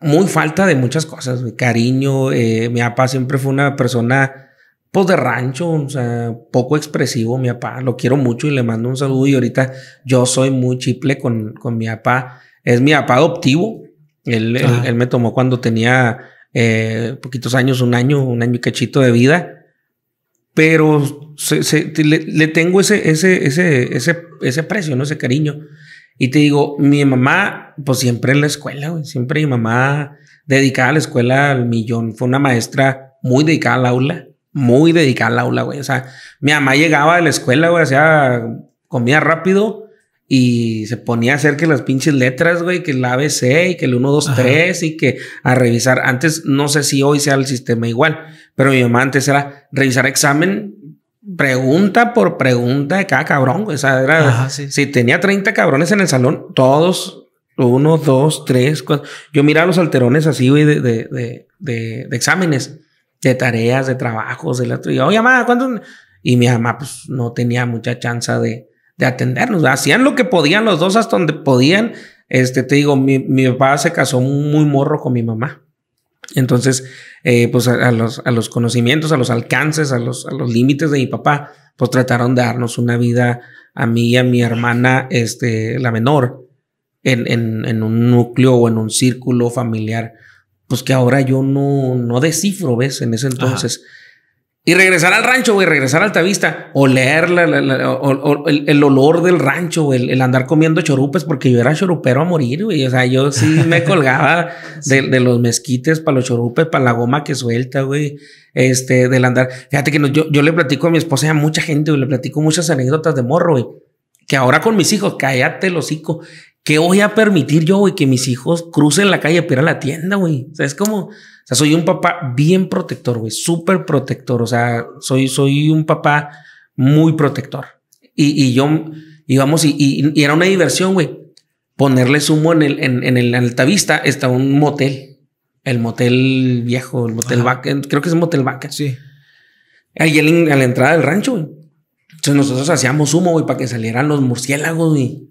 muy falta de muchas cosas, güey. Cariño, eh, mi papá siempre fue una persona pues de rancho, o sea, poco expresivo mi papá, lo quiero mucho y le mando un saludo y ahorita yo soy muy chiple con, con mi papá, es mi papá adoptivo, él, él, ah. me tomó cuando tenía eh, poquitos años, un año, un año y cachito de vida, pero se, se, le, le, tengo ese, ese, ese, ese, ese precio, ¿no? ese cariño. Y te digo, mi mamá, pues siempre en la escuela, siempre mi mamá dedicada a la escuela al millón, fue una maestra muy dedicada al aula muy dedicada al aula, güey. O sea, mi mamá llegaba de la escuela, güey, hacía comida rápido y se ponía a hacer que las pinches letras, güey, que el ABC y que el 1, 2, 3 y que a revisar. Antes, no sé si hoy sea el sistema igual, pero mi mamá antes era revisar examen pregunta por pregunta de cada cabrón. Güey. O sea, si tenía 30 cabrones en el salón, todos, uno, dos, tres, Yo miraba los alterones así, güey, de, de, de exámenes de tareas, de trabajos, de otro. Y oye, Y mi mamá, pues, no tenía mucha chance de, atendernos. Hacían lo que podían los dos hasta donde podían. Este, te digo, mi, papá se casó muy morro con mi mamá. Entonces, eh, pues a, los, conocimientos, a los alcances, a los, los límites de mi papá, pues trataron de darnos una vida a mí y a mi hermana, este, la menor, en, en, en un núcleo o en un círculo familiar pues que ahora yo no, no descifro, ¿ves? En ese entonces. Y regresar al rancho, güey, regresar a Altavista, oler o, el, olor del rancho, el, andar comiendo chorupes, porque yo era chorupero a morir, güey. O sea, yo sí me colgaba de, los mezquites para los chorupes, para la goma que suelta, güey. Este, del andar. Fíjate que yo, le platico a mi esposa y a mucha gente, güey, le platico muchas anécdotas de morro, güey. Que ahora con mis hijos, cállate el hocico. ¿Qué voy a permitir yo, güey? Que mis hijos crucen la calle para ir a la tienda, güey. O sea, es como, o sea, soy un papá bien protector, güey, súper protector. O sea, soy, soy un papá muy protector. Y, yo íbamos y, y, y, era una diversión, güey. Ponerle humo en el, en, el altavista está un motel. El motel viejo, el motel vaca, creo que es el motel vaca. Sí. Ahí en, a la entrada del rancho, güey. Entonces nosotros hacíamos humo, güey, para que salieran los murciélagos, güey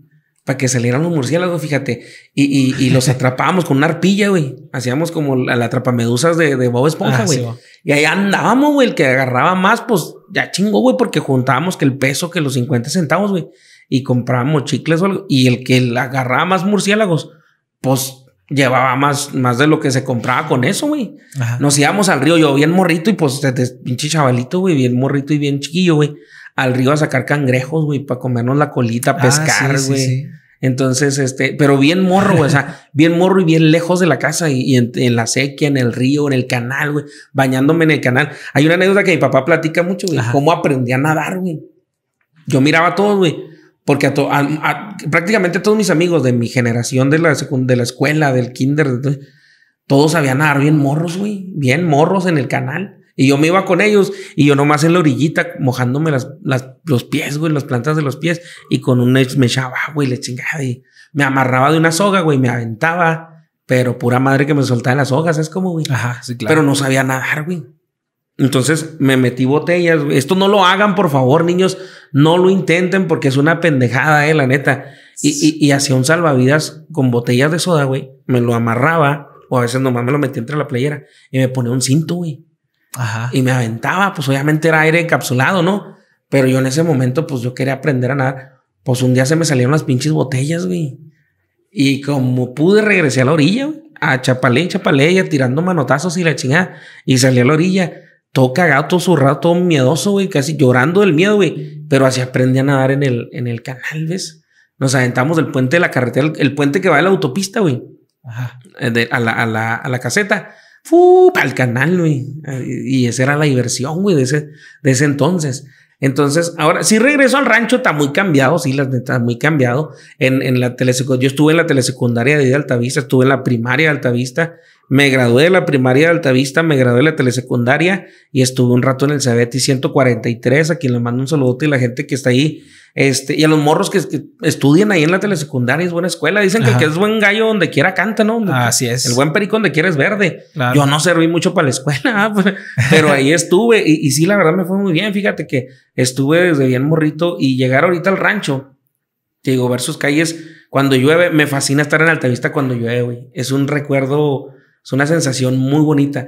para que salieran los murciélagos, fíjate. Y, los atrapábamos con una arpilla, güey. Hacíamos como la atrapamedusas de, de Bob Esponja, ah, güey. y ahí andábamos, güey. El que agarraba más, pues ya chingó, güey, porque juntábamos que el peso, que los 50 centavos, güey. Y comprábamos chicles o algo. Y el que agarraba más murciélagos, pues llevaba más, más de lo que se compraba con eso, güey. Nos íbamos al río, yo bien morrito y pues pinche chavalito, güey, bien morrito y bien chiquillo, güey al río a sacar cangrejos, güey, para comernos la colita, ah, pescar, güey. Entonces, este, pero bien morro, güey, o sea, bien morro y bien lejos de la casa y, en, la sequía, en el río, en el canal, güey, bañándome en el canal. Hay una anécdota que mi papá platica mucho, güey, cómo aprendí a nadar, güey. Yo miraba a todos, güey, porque a, prácticamente todos mis amigos de mi generación de la, de la escuela, del kinder, todos sabían nadar bien morros, güey, bien morros en el canal. Y yo me iba con ellos y yo nomás en la orillita mojándome las, las los pies, güey, las plantas de los pies y con un me echaba, güey, le chingaba y me amarraba de una soga, güey, me aventaba, pero pura madre que me soltaba las sogas, es como, güey. Ajá, sí, claro. Pero no sabía nadar, güey. Entonces me metí botellas. Esto no lo hagan, por favor, niños. No lo intenten porque es una pendejada, eh, la neta. Y, y, y hacía un salvavidas con botellas de soda, güey. Me lo amarraba o a veces nomás me lo metí entre la playera y me ponía un cinto, güey. Y me aventaba, pues obviamente era aire encapsulado, ¿no? Pero yo en ese momento, pues yo quería aprender a nadar. Pues un día se me salieron las pinches botellas, güey. Y como pude, regresé a la orilla, A Chapalé, Chapalé, tirando manotazos y la chingada. Y salí a la orilla, todo cagado, todo zurrado, todo miedoso, güey. Casi llorando del miedo, güey. Pero así aprendí a nadar en el, en el canal, ¿ves? Nos aventamos del puente de la carretera, el, puente que va a la autopista, güey. Ajá. Eh, a, la, a, la, a la caseta para el canal, güey. Ah, y esa era la diversión, güey, de ese, de ese entonces. Entonces, ahora si regreso al rancho, está muy cambiado, sí, la está muy cambiado. En, la telesecundaria, yo estuve en la telesecundaria de Altavista, estuve en la primaria de Altavista, me gradué de la primaria de Altavista, me gradué de la telesecundaria y estuve un rato en el CBT 143, a quien le mando un saludo y la gente que está ahí este, y a los morros que, estudian ahí en la telesecundaria, es buena escuela. Dicen que, que, es buen gallo donde quiera canta, ¿no? Así es. El buen perico donde quiera es verde. Yo no serví mucho para la escuela, pues, pero ahí estuve. Y, y sí, la verdad me fue muy bien. Fíjate que estuve desde bien morrito y llegar ahorita al rancho, digo, ver sus calles cuando llueve. Me fascina estar en Altavista cuando llueve, güey. Es un recuerdo, es una sensación muy bonita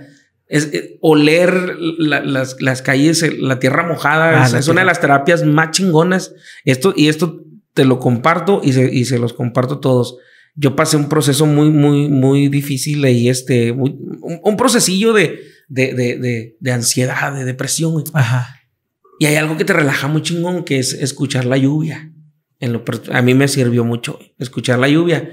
es, eh, oler las, calles, eh, la tierra mojada, ah, es, una de las terapias más chingonas. Esto, y esto te lo comparto y se, los comparto todos. Yo pasé un proceso muy, muy, muy difícil y este, un, procesillo de, de, de, de, ansiedad, de depresión. Y hay algo que te relaja muy chingón, que es escuchar la lluvia. En lo, a mí me sirvió mucho escuchar la lluvia.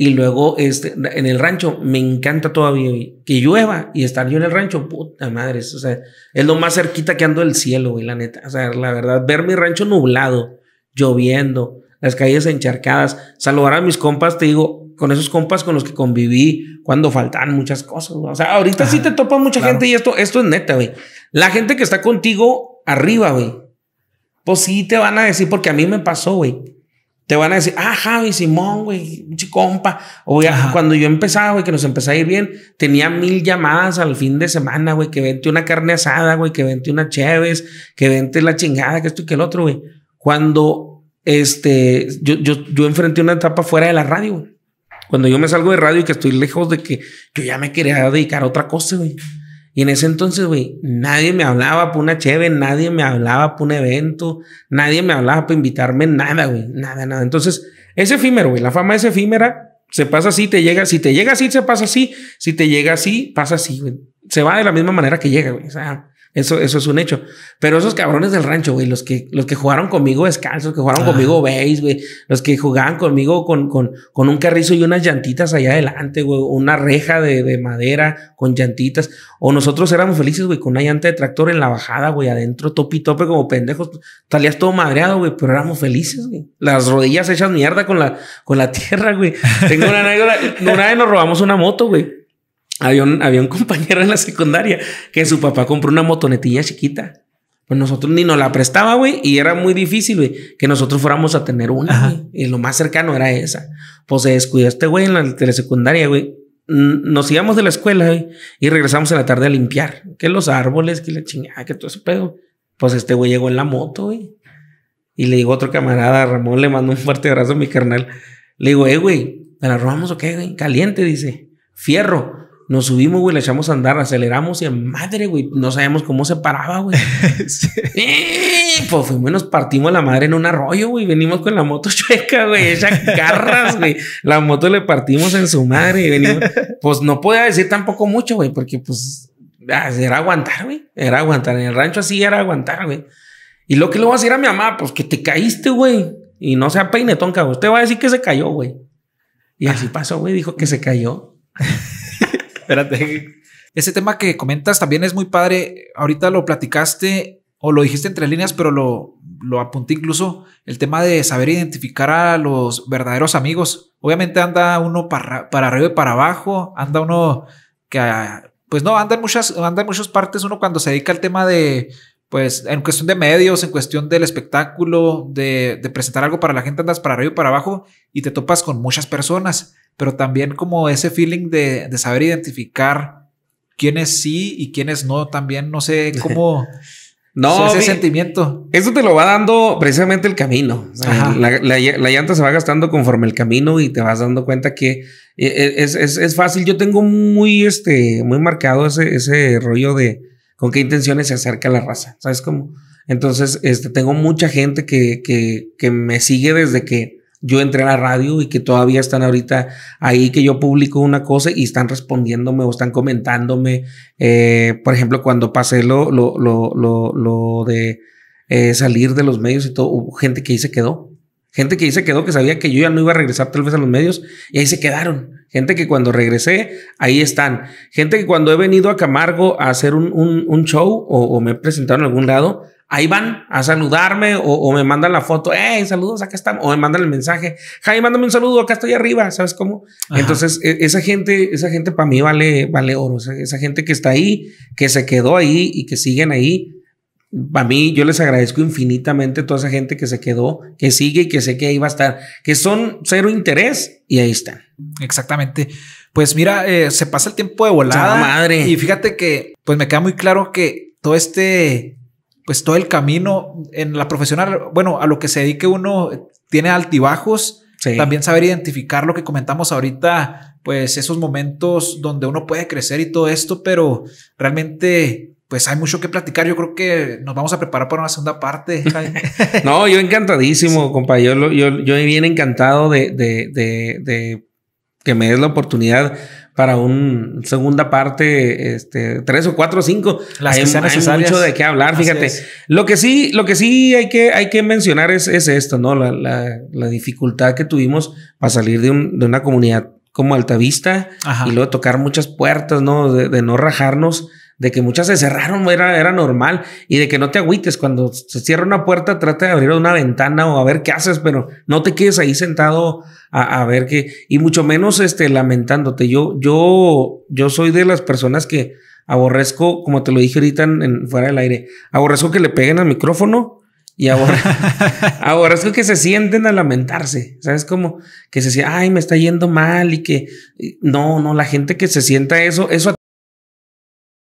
Y luego este, en el rancho me encanta todavía que llueva y estar yo en el rancho, puta madre. O sea, es lo más cerquita que ando del cielo, güey, la neta. O sea, la verdad, ver mi rancho nublado, lloviendo, las calles encharcadas, saludar a mis compas, te digo, con esos compas con los que conviví cuando faltan muchas cosas. O sea, ahorita sí te topa mucha gente y esto, esto es neta, güey. La gente que está contigo arriba, güey. Pues sí te van a decir, porque a mí me pasó, güey te van a decir, ah, Javi, Simón, güey, compa. O ya, cuando yo empezaba, güey, que nos empezaba a ir bien, tenía mil llamadas al fin de semana, güey, que vente una carne asada, güey, que vente una Chévez, que vente la chingada, que esto y que el otro, güey. Cuando, este, yo, yo, yo enfrenté una etapa fuera de la radio, güey. Cuando yo me salgo de radio y que estoy lejos de que yo ya me quería dedicar a otra cosa, güey. Y en ese entonces, güey, nadie me hablaba por una cheve, nadie me hablaba por un evento, nadie me hablaba para invitarme, nada, güey, nada, nada. Entonces, es efímero, güey, la fama es efímera, se pasa así, te llega, si te llega así, se pasa así, si te llega así, pasa así, güey. Se va de la misma manera que llega, güey. O sea, eso, eso es un hecho. Pero esos cabrones del rancho, güey, los que, los que jugaron conmigo descalzos, que jugaron ah. conmigo base, güey, los que jugaban conmigo con, con, con, un carrizo y unas llantitas allá adelante, güey, una reja de, madera con llantitas. O nosotros éramos felices, güey, con una llanta de tractor en la bajada, güey, adentro, topi tope como pendejos. talías todo madreado, güey, pero éramos felices, güey. Las rodillas hechas mierda con la, con la tierra, güey. Tengo una Una vez nos robamos una moto, güey. Había un, había compañero en la secundaria que su papá compró una motonetilla chiquita. Pues nosotros ni nos la prestaba, güey, y era muy difícil, güey, que nosotros fuéramos a tener una, Y lo más cercano era esa. Pues se descuidó este güey en la telesecundaria, güey. Nos íbamos de la escuela, güey, y regresamos en la tarde a limpiar. Que los árboles, que la chingada, que todo ese pedo. Pues este güey llegó en la moto, güey. Y le digo a otro camarada, Ramón, le mandó un fuerte abrazo a mi carnal. Le digo, eh, güey, ¿me la robamos o qué, güey? Caliente, dice. Fierro. Nos subimos, güey, le echamos a andar, aceleramos y a madre, güey, no sabíamos cómo se paraba, güey. Eh, pues fuimos nos partimos la madre en un arroyo, güey. Venimos con la moto chueca, güey, ella garras, güey. La moto le partimos en su madre Pues no podía decir tampoco mucho, güey, porque pues ah, era aguantar, güey. Era aguantar. En el rancho así era aguantar, güey. Y lo que le voy a decir a mi mamá, pues que te caíste, güey. Y no sea peinetón, cabrón. Usted va a decir que se cayó, güey. Y así pasó, güey. Dijo que se cayó. Espérate. Ese tema que comentas también es muy padre. Ahorita lo platicaste o lo dijiste entre líneas, pero lo, lo apunté incluso el tema de saber identificar a los verdaderos amigos. Obviamente anda uno para, para arriba y para abajo, anda uno que, pues no, anda en muchas, anda en muchas partes uno cuando se dedica al tema de, pues en cuestión de medios, en cuestión del espectáculo, de, de presentar algo para la gente, andas para arriba y para abajo y te topas con muchas personas pero también como ese feeling de, de saber identificar quiénes sí y quiénes no también. No sé cómo... No, ese sentimiento. Eso te lo va dando precisamente el camino. la, llanta se va gastando conforme el camino y te vas dando cuenta que e, e, es, es, fácil. Yo tengo muy, este, muy marcado ese, rollo de con qué intenciones se acerca la raza. ¿Sabes cómo? Entonces, este, tengo mucha gente que me sigue desde que yo entré a la radio y que todavía están ahorita ahí, que yo publico una cosa y están respondiéndome o están comentándome. Eh, por ejemplo, cuando pasé lo, lo, lo, lo, de eh, salir de los medios y todo, hubo gente que ahí se quedó. Gente que ahí se quedó, que sabía que yo ya no iba a regresar tal vez a los medios y ahí se quedaron. Gente que cuando regresé, ahí están. Gente que cuando he venido a Camargo a hacer un, show o, me he en algún lado, ahí van a saludarme o, me mandan la foto. ¡Hey, saludos! Acá están. O me mandan el mensaje. Jaime, mándame un saludo. Acá estoy arriba. ¿Sabes cómo? Entonces, e, esa gente, esa gente para mí vale, vale oro. esa gente que está ahí, que se quedó ahí y que siguen ahí. Para mí, yo les agradezco infinitamente toda esa gente que se quedó, que sigue y que sé que ahí va a estar, que son cero interés y ahí están. Exactamente. Pues mira, eh, se pasa el tiempo de volada. madre. Y fíjate que, pues me queda muy claro que todo este, pues todo el camino en la profesional, bueno, a lo que se dedique uno tiene altibajos. También saber identificar lo que comentamos ahorita, pues esos momentos donde uno puede crecer y todo esto, pero realmente pues hay mucho que platicar. Yo creo que nos vamos a preparar para una segunda parte. no, yo encantadísimo, sí. compa. Yo, yo, yo bien encantado de, de, de, de que me des la oportunidad para una segunda parte, este, tres o cuatro o cinco. hay, mucho de qué hablar, fíjate. Lo que sí, lo que sí hay que, hay que mencionar es, esto, ¿no? La, dificultad que tuvimos para salir de, de una comunidad como Altavista y luego tocar muchas puertas, ¿no? de no rajarnos de que muchas se cerraron, era, era normal, y de que no te agüites, cuando se cierra una puerta, trata de abrir una ventana o a ver qué haces, pero no te quedes ahí sentado a, ver qué, y mucho menos este, lamentándote. Yo, yo, yo soy de las personas que aborrezco, como te lo dije ahorita en, fuera del aire, aborrezco que le peguen al micrófono, y aborrezco que se sienten a lamentarse, ¿sabes? Como que se sienten, ay, me está yendo mal y que no, no, la gente que se sienta eso, eso